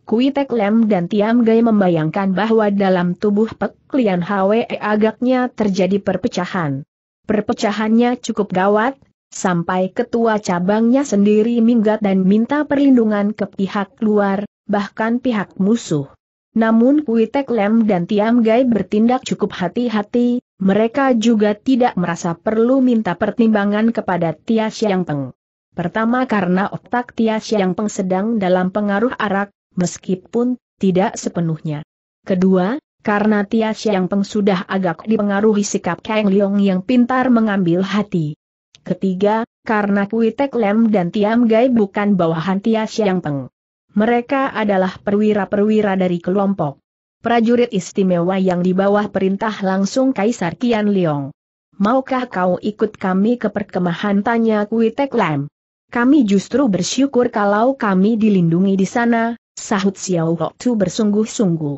Kui Tek Lem dan Tiam Gai membayangkan bahwa dalam tubuh peklian HWE agaknya terjadi perpecahan. Perpecahannya cukup gawat, sampai ketua cabangnya sendiri minggat dan minta perlindungan ke pihak luar, bahkan pihak musuh. Namun Kui Tek Lem dan Tiam Gai bertindak cukup hati-hati, mereka juga tidak merasa perlu minta pertimbangan kepada Tia Xiang Peng. Pertama karena otak Tia Xiang Peng sedang dalam pengaruh arak, meskipun tidak sepenuhnya. Kedua, karena Tia Xiang Peng sudah agak dipengaruhi sikap Kang Liong yang pintar mengambil hati. Ketiga, karena Kui Tek Lem dan Tiam Gai bukan bawahan Tia Xiang Peng. Mereka adalah perwira-perwira dari kelompok prajurit istimewa yang di bawah perintah langsung Kaisar Kian Liong. Maukah kau ikut kami ke perkemahan tanya Kui Tek Lam? Kami justru bersyukur kalau kami dilindungi di sana, sahut Xiao Tu bersungguh-sungguh.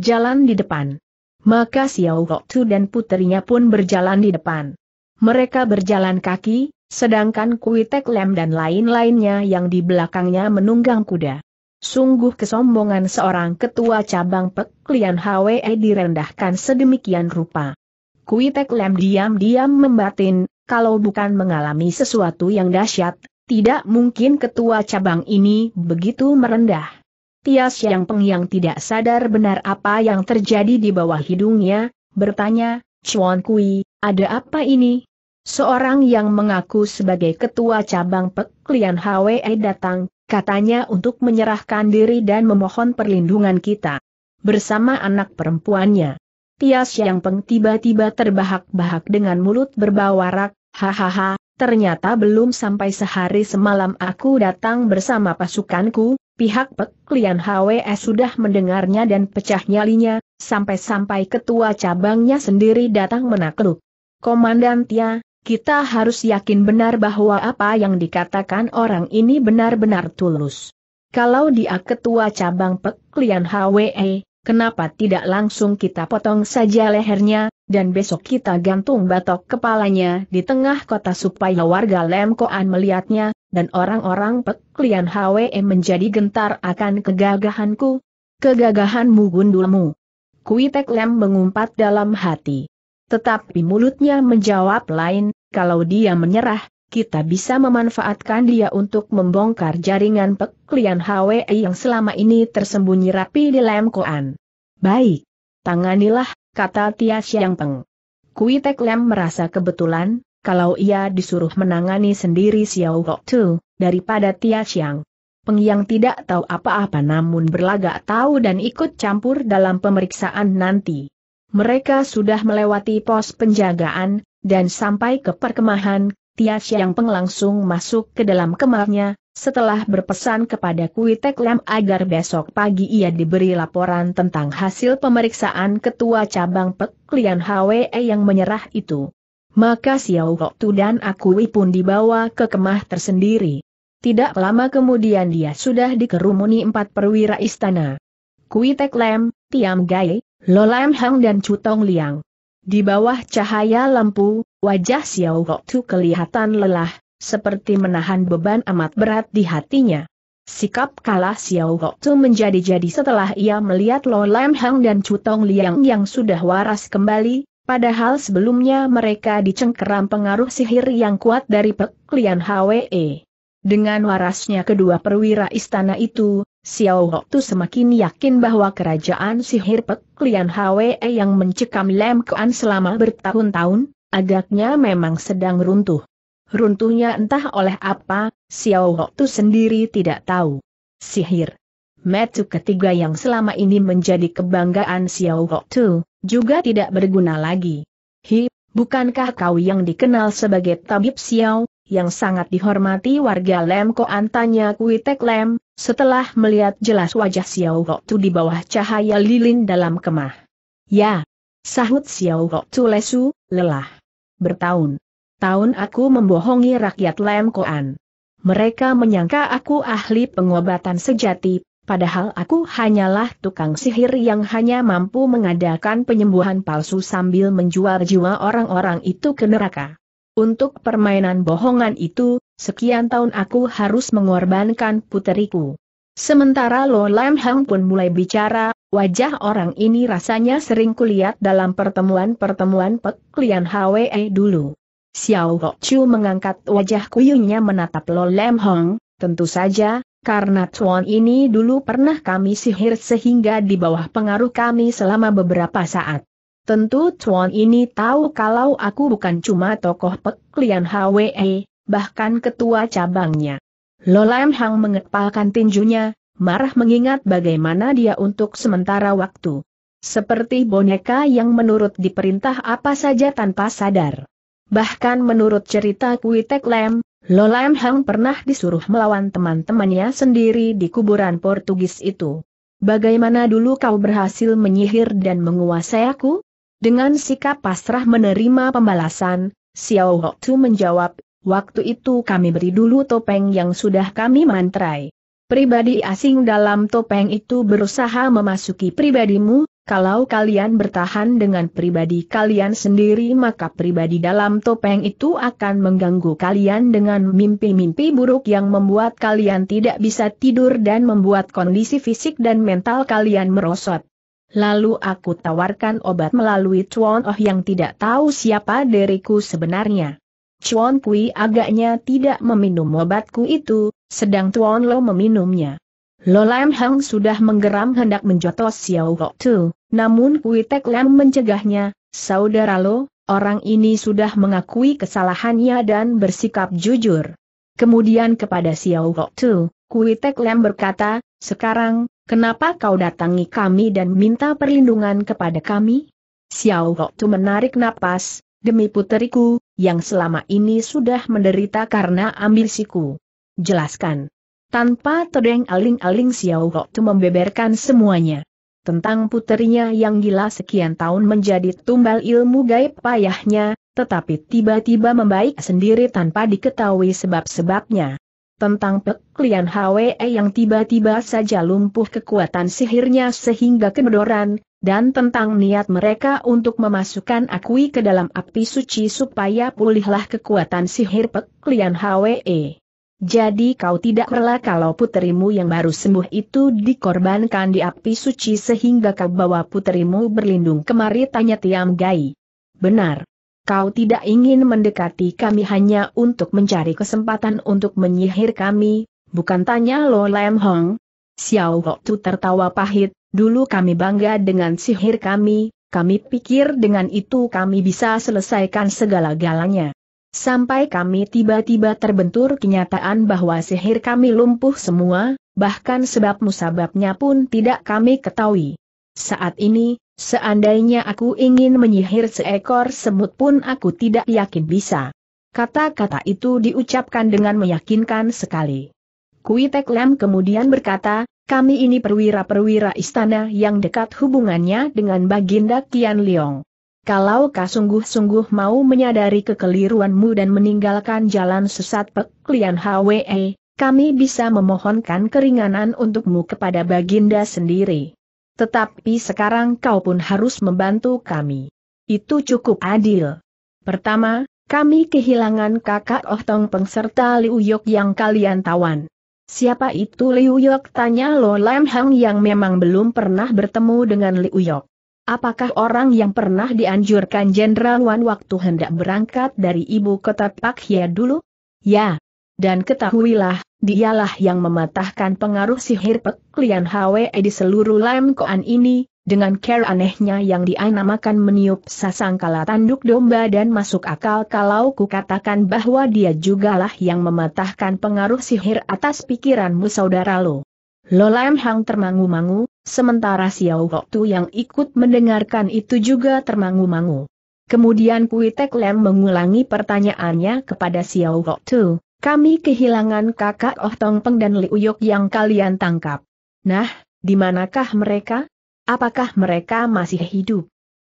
Jalan di depan. Maka Xiao Tu dan putrinya pun berjalan di depan. Mereka berjalan kaki, sedangkan Kui Tek dan lain-lainnya yang di belakangnya menunggang kuda. Sungguh kesombongan seorang ketua cabang peklian Hwe direndahkan sedemikian rupa. Kui Tek Lem diam-diam membatin, kalau bukan mengalami sesuatu yang dahsyat, tidak mungkin ketua cabang ini begitu merendah. Tias yang pengyang tidak sadar benar apa yang terjadi di bawah hidungnya, bertanya, Chuan Kui, ada apa ini? Seorang yang mengaku sebagai ketua cabang peklian Hwe datang, katanya untuk menyerahkan diri dan memohon perlindungan kita. Bersama anak perempuannya. Tias Yang Peng tiba-tiba terbahak-bahak dengan mulut berbawarak, hahaha, ternyata belum sampai sehari semalam aku datang bersama pasukanku, pihak peklian Hwe sudah mendengarnya dan pecah nyalinya, sampai-sampai ketua cabangnya sendiri datang menakluk. Komandan Tia, kita harus yakin benar bahwa apa yang dikatakan orang ini benar-benar tulus. Kalau dia ketua cabang peklian HWE, kenapa tidak langsung kita potong saja lehernya, dan besok kita gantung batok kepalanya di tengah kota supaya warga Lemkoan melihatnya, dan orang-orang peklian HWE menjadi gentar akan kegagahanku, kegagahanmu gundulmu. Kuitek Lem mengumpat dalam hati. Tetapi mulutnya menjawab lain, kalau dia menyerah, kita bisa memanfaatkan dia untuk membongkar jaringan peklian HWI yang selama ini tersembunyi rapi di lem koan. Baik. Tanganilah, kata Tia Siang Peng. Kui Tek Lem merasa kebetulan, kalau ia disuruh menangani sendiri Xiao Hok Tu, daripada Tia Siang. Peng yang tidak tahu apa-apa namun berlagak tahu dan ikut campur dalam pemeriksaan nanti. Mereka sudah melewati pos penjagaan, dan sampai ke perkemahan, Tia yang langsung masuk ke dalam kemahnya, setelah berpesan kepada Kui Tek Lam agar besok pagi ia diberi laporan tentang hasil pemeriksaan ketua cabang Pek Lian Hwe yang menyerah itu. Maka Xiao Hok Tu dan Akui pun dibawa ke kemah tersendiri. Tidak lama kemudian dia sudah dikerumuni empat perwira istana. Kui Tek Lam, Tiam Gai, Lo Lam Hang dan Tong Liang. Di bawah cahaya lampu, wajah Xiao Hoktu kelihatan lelah, seperti menahan beban amat berat di hatinya. Sikap kalah Xiao Hoktu menjadi-jadi setelah ia melihat Lo Lam Hang dan Chu Tong Liang yang sudah waras kembali, padahal sebelumnya mereka dicengkeram pengaruh sihir yang kuat dari peklian HWE. Dengan warasnya kedua perwira istana itu, Xiao Hoktu semakin yakin bahwa kerajaan sihir Pek Lian Hwe yang mencekam Lem Kuan selama bertahun-tahun, agaknya memang sedang runtuh. Runtuhnya entah oleh apa, Xiao Hoktu sendiri tidak tahu. Sihir. Metu ketiga yang selama ini menjadi kebanggaan Xiao Hoktu, juga tidak berguna lagi. Hi, bukankah kau yang dikenal sebagai tabib Xiao, yang sangat dihormati warga Lem Koan tanya Kuitek Lem, setelah melihat jelas wajah Xiao Tu di bawah cahaya lilin dalam kemah. Ya, sahut Xiao tu lesu, lelah. Bertahun. Tahun aku membohongi rakyat Lam Mereka menyangka aku ahli pengobatan sejati, padahal aku hanyalah tukang sihir yang hanya mampu mengadakan penyembuhan palsu sambil menjual jiwa orang-orang itu ke neraka. Untuk permainan bohongan itu, Sekian tahun aku harus mengorbankan puteriku. Sementara Lo Lam Hang pun mulai bicara, wajah orang ini rasanya sering kulihat dalam pertemuan-pertemuan Pek Lian HWE dulu. Xiao Ho Chu mengangkat wajah kuyunya menatap Lo Lam Hong. tentu saja, karena Chuan ini dulu pernah kami sihir sehingga di bawah pengaruh kami selama beberapa saat. Tentu Chuan ini tahu kalau aku bukan cuma tokoh Pek Lian HWE, bahkan ketua cabangnya. Lolem Hang mengepalkan tinjunya, marah mengingat bagaimana dia untuk sementara waktu. Seperti boneka yang menurut diperintah apa saja tanpa sadar. Bahkan menurut cerita Kuitek Lem, Lolem Hang pernah disuruh melawan teman-temannya sendiri di kuburan Portugis itu. Bagaimana dulu kau berhasil menyihir dan menguasai aku? Dengan sikap pasrah menerima pembalasan, Xiao Hoktu menjawab, Waktu itu kami beri dulu topeng yang sudah kami mantrai. Pribadi asing dalam topeng itu berusaha memasuki pribadimu, kalau kalian bertahan dengan pribadi kalian sendiri maka pribadi dalam topeng itu akan mengganggu kalian dengan mimpi-mimpi buruk yang membuat kalian tidak bisa tidur dan membuat kondisi fisik dan mental kalian merosot. Lalu aku tawarkan obat melalui Chuan Oh yang tidak tahu siapa diriku sebenarnya. Chuan Kui agaknya tidak meminum obatku itu, sedang Tuan Lo meminumnya. Lo Lam Hang sudah menggeram hendak menjotos Xiao Ho Tu, namun Kui Tek Lam mencegahnya, Saudara Lo, orang ini sudah mengakui kesalahannya dan bersikap jujur. Kemudian kepada Xiao Ho Tu, Kui Tek Lam berkata, sekarang, kenapa kau datangi kami dan minta perlindungan kepada kami? Xiao Ho Tu menarik napas, demi puteriku, yang selama ini sudah menderita karena ambisiku. Jelaskan. Tanpa terdeng aling-aling Xiao Hoktu membeberkan semuanya. Tentang puterinya yang gila sekian tahun menjadi tumbal ilmu gaib payahnya, tetapi tiba-tiba membaik sendiri tanpa diketahui sebab-sebabnya tentang peklian Hwe yang tiba-tiba saja lumpuh kekuatan sihirnya sehingga kemedoran, dan tentang niat mereka untuk memasukkan akui ke dalam api suci supaya pulihlah kekuatan sihir peklian Hwe. Jadi kau tidak rela kalau puterimu yang baru sembuh itu dikorbankan di api suci sehingga kau bawa puterimu berlindung kemari tanya Tiam Gai. Benar, Kau tidak ingin mendekati kami hanya untuk mencari kesempatan untuk menyihir kami, bukan tanya Lo Lam Hong? Xiao Ho Tu tertawa pahit, dulu kami bangga dengan sihir kami, kami pikir dengan itu kami bisa selesaikan segala-galanya. Sampai kami tiba-tiba terbentur kenyataan bahwa sihir kami lumpuh semua, bahkan sebab musababnya pun tidak kami ketahui. Saat ini, Seandainya aku ingin menyihir seekor semut pun aku tidak yakin bisa. Kata-kata itu diucapkan dengan meyakinkan sekali. Kuitek Lam kemudian berkata, kami ini perwira-perwira istana yang dekat hubungannya dengan Baginda Kian Leong. Kalau kau sungguh-sungguh mau menyadari kekeliruanmu dan meninggalkan jalan sesat peklian Hwe, kami bisa memohonkan keringanan untukmu kepada Baginda sendiri. Tetapi sekarang kau pun harus membantu kami. Itu cukup adil. Pertama, kami kehilangan kakak Oh Tong Peng serta Liu Yok yang kalian tawan. Siapa itu Liu Yok? Tanya Lo Lam Hang yang memang belum pernah bertemu dengan Liu Yok. Apakah orang yang pernah dianjurkan Jenderal Wan waktu hendak berangkat dari ibu kota Pak Hia dulu? Ya, dan ketahuilah, dialah yang mematahkan pengaruh sihir Pek Lian Hwe di seluruh Lam Koan ini, dengan care anehnya yang dianamakan meniup sasangkala tanduk domba dan masuk akal kalau kukatakan bahwa dia jugalah yang mematahkan pengaruh sihir atas pikiranmu saudara lo. Lo Lam Hang termangu-mangu, sementara Xiao Tu yang ikut mendengarkan itu juga termangu-mangu. Kemudian Kui Tek Lem mengulangi pertanyaannya kepada Xiao Tu. Kami kehilangan kakak Oh Tong Peng dan Liu Yok yang kalian tangkap. Nah, di manakah mereka? Apakah mereka masih hidup?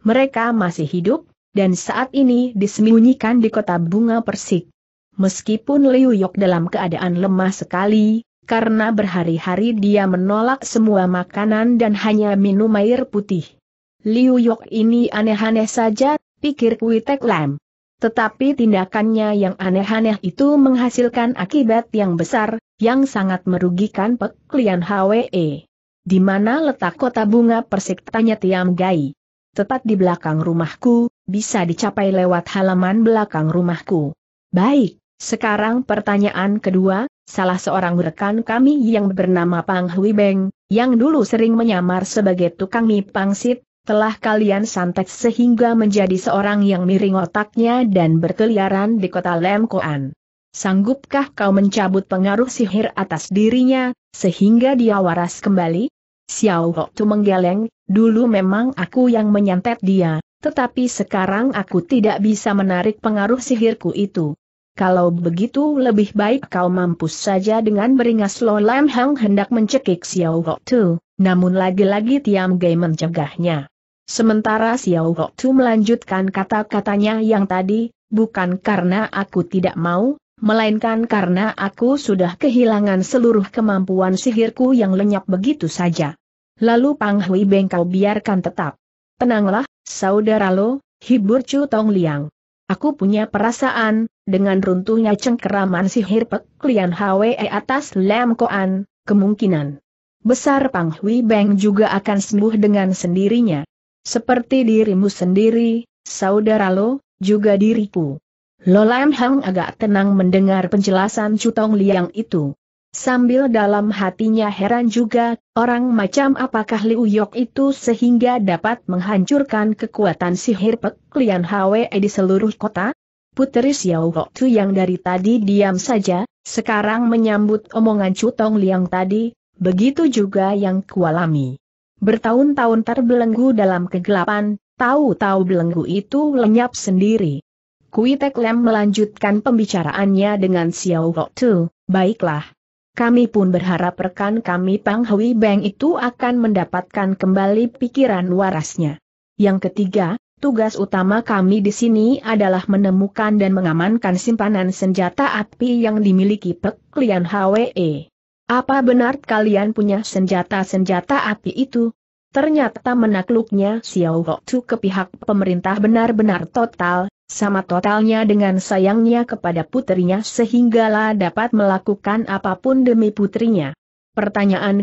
Mereka masih hidup, dan saat ini disembunyikan di kota bunga persik. Meskipun Liu Yok dalam keadaan lemah sekali, karena berhari-hari dia menolak semua makanan dan hanya minum air putih. Liu Yok ini aneh-aneh saja, pikir Kuitek Lam. Tetapi tindakannya yang aneh-aneh itu menghasilkan akibat yang besar, yang sangat merugikan Pek Hwe. Di mana letak kota bunga persik tanya Tiam Gai? Tepat di belakang rumahku, bisa dicapai lewat halaman belakang rumahku. Baik, sekarang pertanyaan kedua, salah seorang rekan kami yang bernama Pang Hui Beng, yang dulu sering menyamar sebagai tukang mie pangsit, telah kalian santet sehingga menjadi seorang yang miring otaknya dan berkeliaran di kota Lemkoan. Sanggupkah kau mencabut pengaruh sihir atas dirinya, sehingga dia waras kembali? Xiao Hoktu menggeleng, dulu memang aku yang menyantet dia, tetapi sekarang aku tidak bisa menarik pengaruh sihirku itu. Kalau begitu lebih baik kau mampus saja dengan beringas Lo Lam Hang hendak mencekik Xiao Hoktu, namun lagi-lagi Tiam Gai mencegahnya. Sementara Xiao Hoktu melanjutkan kata-katanya yang tadi, bukan karena aku tidak mau, melainkan karena aku sudah kehilangan seluruh kemampuan sihirku yang lenyap begitu saja. Lalu Pang Hui Beng kau biarkan tetap. Tenanglah, saudara lo, hibur Chu Tong Liang. Aku punya perasaan, dengan runtuhnya cengkeraman sihir Pek Lian Hwe e atas Lam Koan, kemungkinan besar Pang Hui Beng juga akan sembuh dengan sendirinya. Seperti dirimu sendiri, saudara Lo, juga diriku. Lo Lam Hang agak tenang mendengar penjelasan Cutong Liang itu. Sambil dalam hatinya heran juga, orang macam apakah Liu Yok itu sehingga dapat menghancurkan kekuatan sihir Pek Lian Hwe di seluruh kota? Puteri Xiao Tu yang dari tadi diam saja, sekarang menyambut omongan Cutong Liang tadi, begitu juga yang kualami. Bertahun-tahun terbelenggu dalam kegelapan, tahu-tahu belenggu itu lenyap sendiri. Kui Tek Lem melanjutkan pembicaraannya dengan Xiao Ho Tu, baiklah. Kami pun berharap rekan kami Pang Hui Beng itu akan mendapatkan kembali pikiran warasnya. Yang ketiga, tugas utama kami di sini adalah menemukan dan mengamankan simpanan senjata api yang dimiliki Pek Lian Hwe. Apa benar kalian punya senjata-senjata api itu? Ternyata menakluknya Xiao Hoktu ke pihak pemerintah benar-benar total, sama totalnya dengan sayangnya kepada putrinya sehingga lah dapat melakukan apapun demi putrinya. Pertanyaan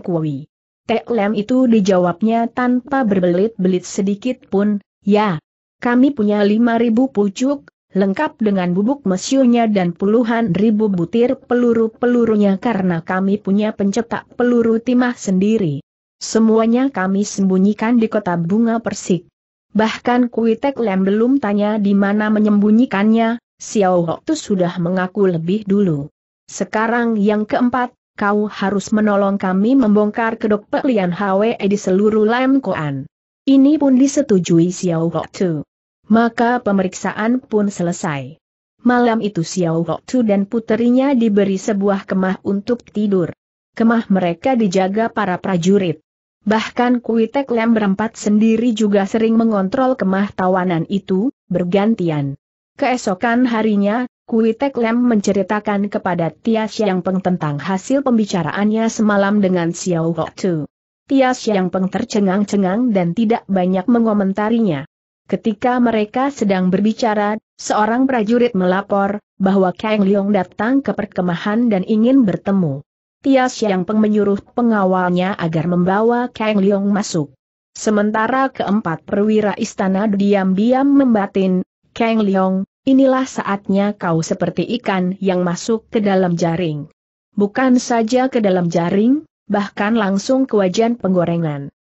Tek Lem itu dijawabnya tanpa berbelit-belit sedikit pun, ya. Kami punya 5.000 pucuk, lengkap dengan bubuk mesiunya dan puluhan ribu butir peluru-pelurunya karena kami punya pencetak peluru timah sendiri. Semuanya kami sembunyikan di kota bunga persik. Bahkan Kuitek Lem belum tanya di mana menyembunyikannya, Xiao tuh sudah mengaku lebih dulu. Sekarang yang keempat, kau harus menolong kami membongkar kedok Pelian Hwe di seluruh Lam Koan. Ini pun disetujui Xiao tuh. Maka pemeriksaan pun selesai. Malam itu Xiao Hoktu dan puterinya diberi sebuah kemah untuk tidur. Kemah mereka dijaga para prajurit. Bahkan Kuitek Lem berempat sendiri juga sering mengontrol kemah tawanan itu, bergantian. Keesokan harinya, Kuitek Lem menceritakan kepada Tia Peng tentang hasil pembicaraannya semalam dengan Xiao Hoktu. Tia Peng tercengang-cengang dan tidak banyak mengomentarinya. Ketika mereka sedang berbicara, seorang prajurit melapor, bahwa Kang Leong datang ke perkemahan dan ingin bertemu. Tias yang Peng menyuruh pengawalnya agar membawa Kang Leong masuk. Sementara keempat perwira istana diam-diam membatin, Kang Leong, inilah saatnya kau seperti ikan yang masuk ke dalam jaring. Bukan saja ke dalam jaring, bahkan langsung ke wajan penggorengan.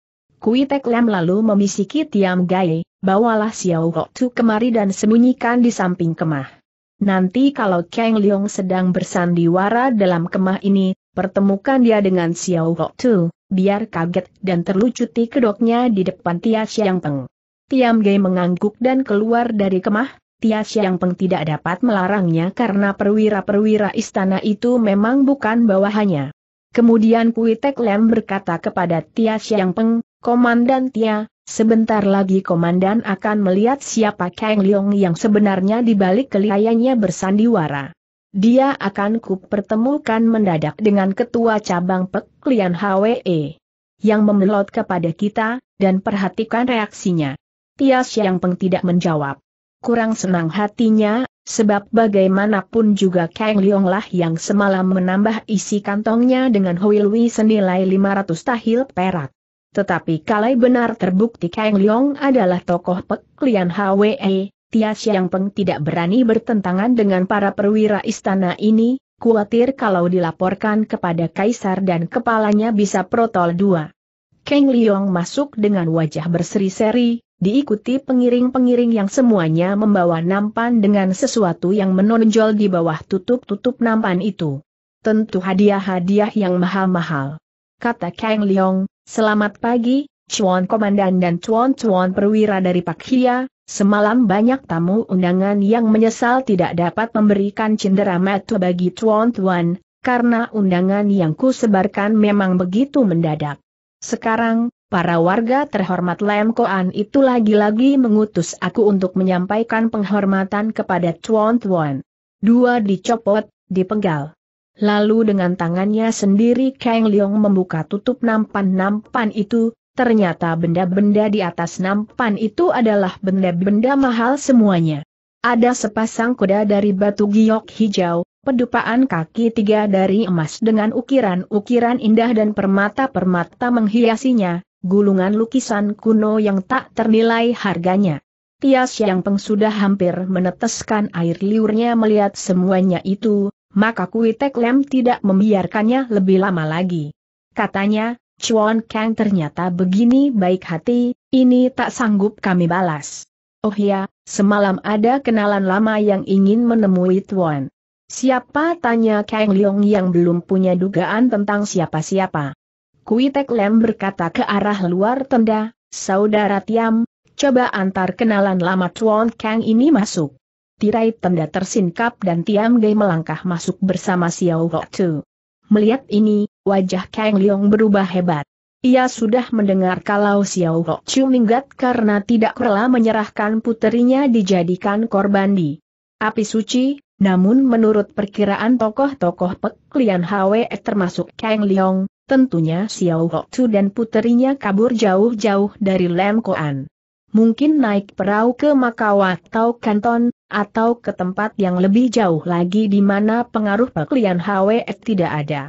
Kui Tek Lam lalu memisiki Tiam Gai, bawalah Xiao Tu kemari dan sembunyikan di samping kemah. Nanti kalau Kang Leong sedang bersandiwara dalam kemah ini, pertemukan dia dengan Xiao Tu, biar kaget dan terlucuti kedoknya di depan Tia Xiang Peng. Tiam Gai mengangguk dan keluar dari kemah, Tia Xiang Peng tidak dapat melarangnya karena perwira-perwira istana itu memang bukan bawahannya. Kemudian Kui Tek Lem berkata kepada Tia Xiang Peng, Komandan Tia, sebentar lagi komandan akan melihat siapa Kang Leong yang sebenarnya dibalik kelihayannya bersandiwara. Dia akan kupertemukan mendadak dengan ketua cabang Pek Lian HWE yang memelot kepada kita, dan perhatikan reaksinya. Tia Yang Peng tidak menjawab. Kurang senang hatinya, sebab bagaimanapun juga Kang Leong lah yang semalam menambah isi kantongnya dengan Hui Lui senilai 500 tahil perak. Tetapi kalau benar terbukti Kang Leong adalah tokoh Pek Lian Hwe, Tia Siang Peng tidak berani bertentangan dengan para perwira istana ini, khawatir kalau dilaporkan kepada Kaisar dan kepalanya bisa protol dua. Kang Leong masuk dengan wajah berseri-seri, diikuti pengiring-pengiring yang semuanya membawa nampan dengan sesuatu yang menonjol di bawah tutup-tutup nampan itu. Tentu hadiah-hadiah yang mahal-mahal. Kata Kang Leong, Selamat pagi, Chuan Komandan dan Chuan-Chuan Perwira dari Pak Hia, semalam banyak tamu undangan yang menyesal tidak dapat memberikan cindera metu bagi Chuan-Chuan, karena undangan yang kusebarkan memang begitu mendadak. Sekarang, para warga terhormat Lem Koan itu lagi-lagi mengutus aku untuk menyampaikan penghormatan kepada Chuan-Chuan. Dua dicopot, dipenggal. Lalu dengan tangannya sendiri Kang Leong membuka tutup nampan-nampan itu, ternyata benda-benda di atas nampan itu adalah benda-benda mahal semuanya. Ada sepasang kuda dari batu giok hijau, pedupaan kaki tiga dari emas dengan ukiran-ukiran indah dan permata-permata menghiasinya, gulungan lukisan kuno yang tak ternilai harganya. Tias yang peng sudah hampir meneteskan air liurnya melihat semuanya itu, maka Kui Tek Lem tidak membiarkannya lebih lama lagi. Katanya, Chuan Kang ternyata begini baik hati, ini tak sanggup kami balas. Oh ya, semalam ada kenalan lama yang ingin menemui Tuan. Siapa tanya Kang Leong yang belum punya dugaan tentang siapa-siapa. Kui Tek Lem berkata ke arah luar tenda, Saudara Tiam, coba antar kenalan lama Tuan Kang ini masuk tirai tenda tersingkap dan Tiam Gei melangkah masuk bersama Xiao Hotu. Melihat ini, wajah Kang Leong berubah hebat. Ia sudah mendengar kalau Xiao Hotu minggat karena tidak rela menyerahkan puterinya dijadikan korban di api suci, namun menurut perkiraan tokoh-tokoh peklian Hwe e termasuk Kang Leong, tentunya Xiao Hotu dan puterinya kabur jauh-jauh dari Lem Koan mungkin naik perahu ke Makau atau Kanton, atau ke tempat yang lebih jauh lagi di mana pengaruh peklian HWE tidak ada.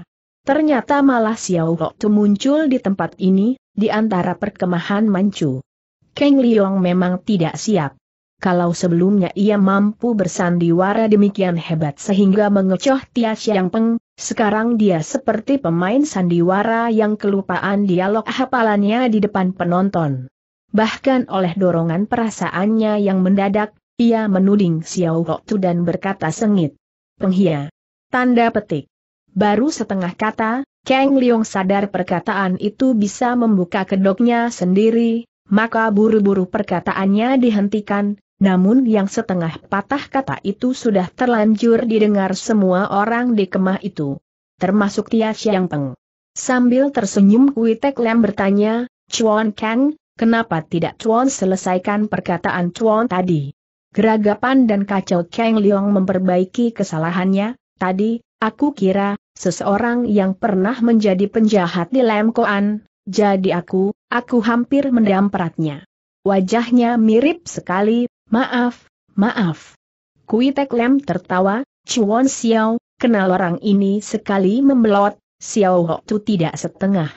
Ternyata malah Xiao Hoktu muncul di tempat ini, di antara perkemahan Manchu. Kang Liong memang tidak siap. Kalau sebelumnya ia mampu bersandiwara demikian hebat sehingga mengecoh Tia Xiang Peng, sekarang dia seperti pemain sandiwara yang kelupaan dialog hafalannya di depan penonton bahkan oleh dorongan perasaannya yang mendadak, ia menuding Xiao Tu dan berkata sengit. Penghia. Tanda petik. Baru setengah kata, Kang Liong sadar perkataan itu bisa membuka kedoknya sendiri, maka buru-buru perkataannya dihentikan, namun yang setengah patah kata itu sudah terlanjur didengar semua orang di kemah itu. Termasuk Tia Xiang Peng. Sambil tersenyum Kuitek Lam bertanya, Chuan Kang, Kenapa tidak Chuan selesaikan perkataan Chuan tadi? Geragapan dan kacau Kang Liong memperbaiki kesalahannya, tadi, aku kira, seseorang yang pernah menjadi penjahat di Lem jadi aku, aku hampir mendampratnya. Wajahnya mirip sekali, maaf, maaf. Kuitek Lem tertawa, Chuan Xiao, kenal orang ini sekali membelot, Xiao Ho Tu tidak setengah.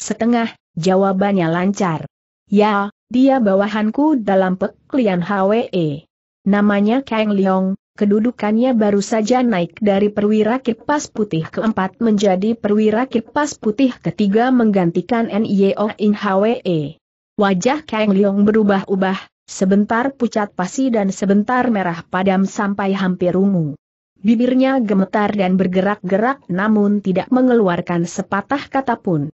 Setengah, jawabannya lancar. Ya, dia bawahanku dalam peklian HWE. Namanya Kang Leong, kedudukannya baru saja naik dari perwira kipas putih keempat menjadi perwira kipas putih ketiga menggantikan NIO In HWE. Wajah Kang Leong berubah-ubah, sebentar pucat pasi dan sebentar merah padam sampai hampir ungu. Bibirnya gemetar dan bergerak-gerak namun tidak mengeluarkan sepatah kata pun.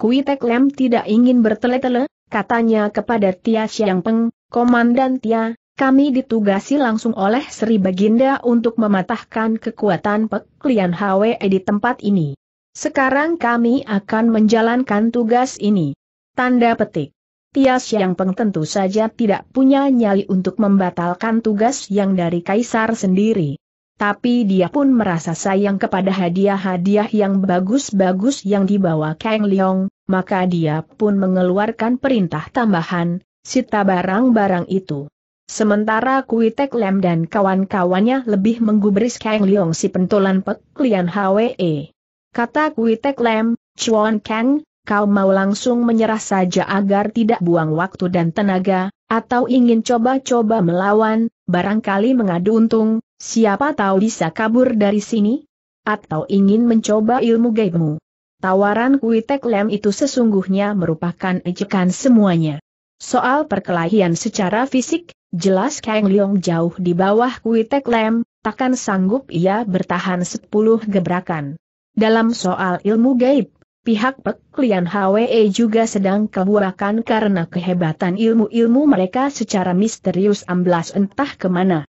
Kui Lem tidak ingin bertele-tele, Katanya kepada Tia Siang Peng, Komandan Tia, kami ditugasi langsung oleh Sri Baginda untuk mematahkan kekuatan peklian Lian Hwe di tempat ini. Sekarang kami akan menjalankan tugas ini. Tanda petik. Tia yang Peng tentu saja tidak punya nyali untuk membatalkan tugas yang dari Kaisar sendiri tapi dia pun merasa sayang kepada hadiah-hadiah yang bagus-bagus yang dibawa Kang Leong, maka dia pun mengeluarkan perintah tambahan, sita barang-barang itu. Sementara Kui Tek Lem dan kawan-kawannya lebih menggubris Kang Leong si pentolan Pek Lian HWE. Kata Kui Tek Lem, Chuan Kang, kau mau langsung menyerah saja agar tidak buang waktu dan tenaga, atau ingin coba-coba melawan, barangkali mengadu untung, Siapa tahu bisa kabur dari sini? Atau ingin mencoba ilmu gaibmu? Tawaran Kuitek Lem itu sesungguhnya merupakan ejekan semuanya. Soal perkelahian secara fisik, jelas Kang Leong jauh di bawah Kuitek Lem, takkan sanggup ia bertahan sepuluh gebrakan. Dalam soal ilmu gaib, Pihak Peklian HWE juga sedang kebuakan karena kehebatan ilmu-ilmu mereka secara misterius amblas entah kemana.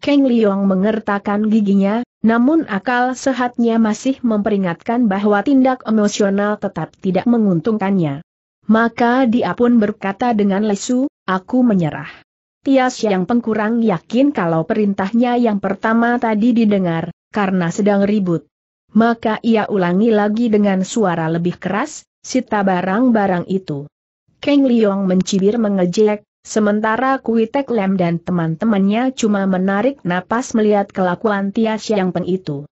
Keng Liong mengertakkan giginya, namun akal sehatnya masih memperingatkan bahwa tindak emosional tetap tidak menguntungkannya. Maka dia pun berkata dengan lesu, aku menyerah. Tias yang pengkurang yakin kalau perintahnya yang pertama tadi didengar, karena sedang ribut. Maka ia ulangi lagi dengan suara lebih keras, sita barang-barang itu. Keng Liong mencibir mengejek, Sementara Kui Tek Lem dan teman-temannya cuma menarik napas melihat kelakuan Tia Peng itu.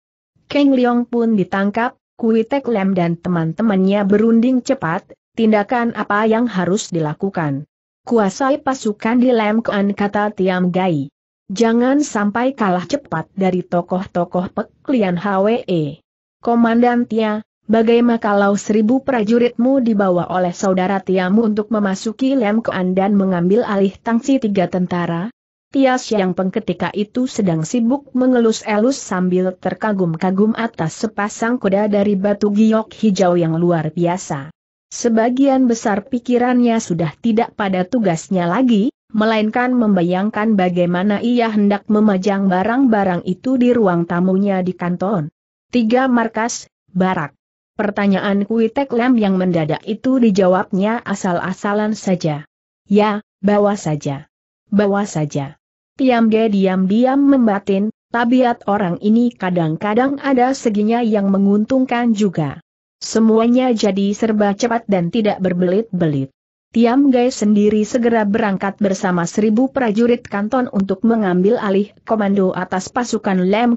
Keng Leong pun ditangkap, Kui Tek Lem dan teman-temannya berunding cepat, tindakan apa yang harus dilakukan. Kuasai pasukan di Lem Kuan kata Tiam Gai. Jangan sampai kalah cepat dari tokoh-tokoh Pek Hwe. Komandan Tia, Bagaimana kalau seribu prajuritmu dibawa oleh saudara Tiamu untuk memasuki Lemkoan dan mengambil alih tangsi tiga tentara? Tias yang pengketika itu sedang sibuk mengelus-elus sambil terkagum-kagum atas sepasang kuda dari batu giok hijau yang luar biasa. Sebagian besar pikirannya sudah tidak pada tugasnya lagi, melainkan membayangkan bagaimana ia hendak memajang barang-barang itu di ruang tamunya di kanton. Tiga markas, barak Pertanyaan Kuitek Lam yang mendadak itu dijawabnya asal-asalan saja. Ya, bawa saja. Bawa saja. Tiam Ge diam-diam membatin, tabiat orang ini kadang-kadang ada seginya yang menguntungkan juga. Semuanya jadi serba cepat dan tidak berbelit-belit. Tiam Gai sendiri segera berangkat bersama seribu prajurit kanton untuk mengambil alih komando atas pasukan Lem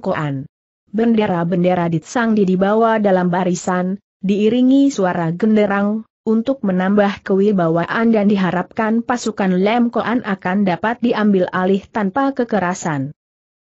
Bendera-bendera Ditsangdi dibawa dalam barisan, diiringi suara genderang, untuk menambah kewibawaan dan diharapkan pasukan Lemkoan akan dapat diambil alih tanpa kekerasan.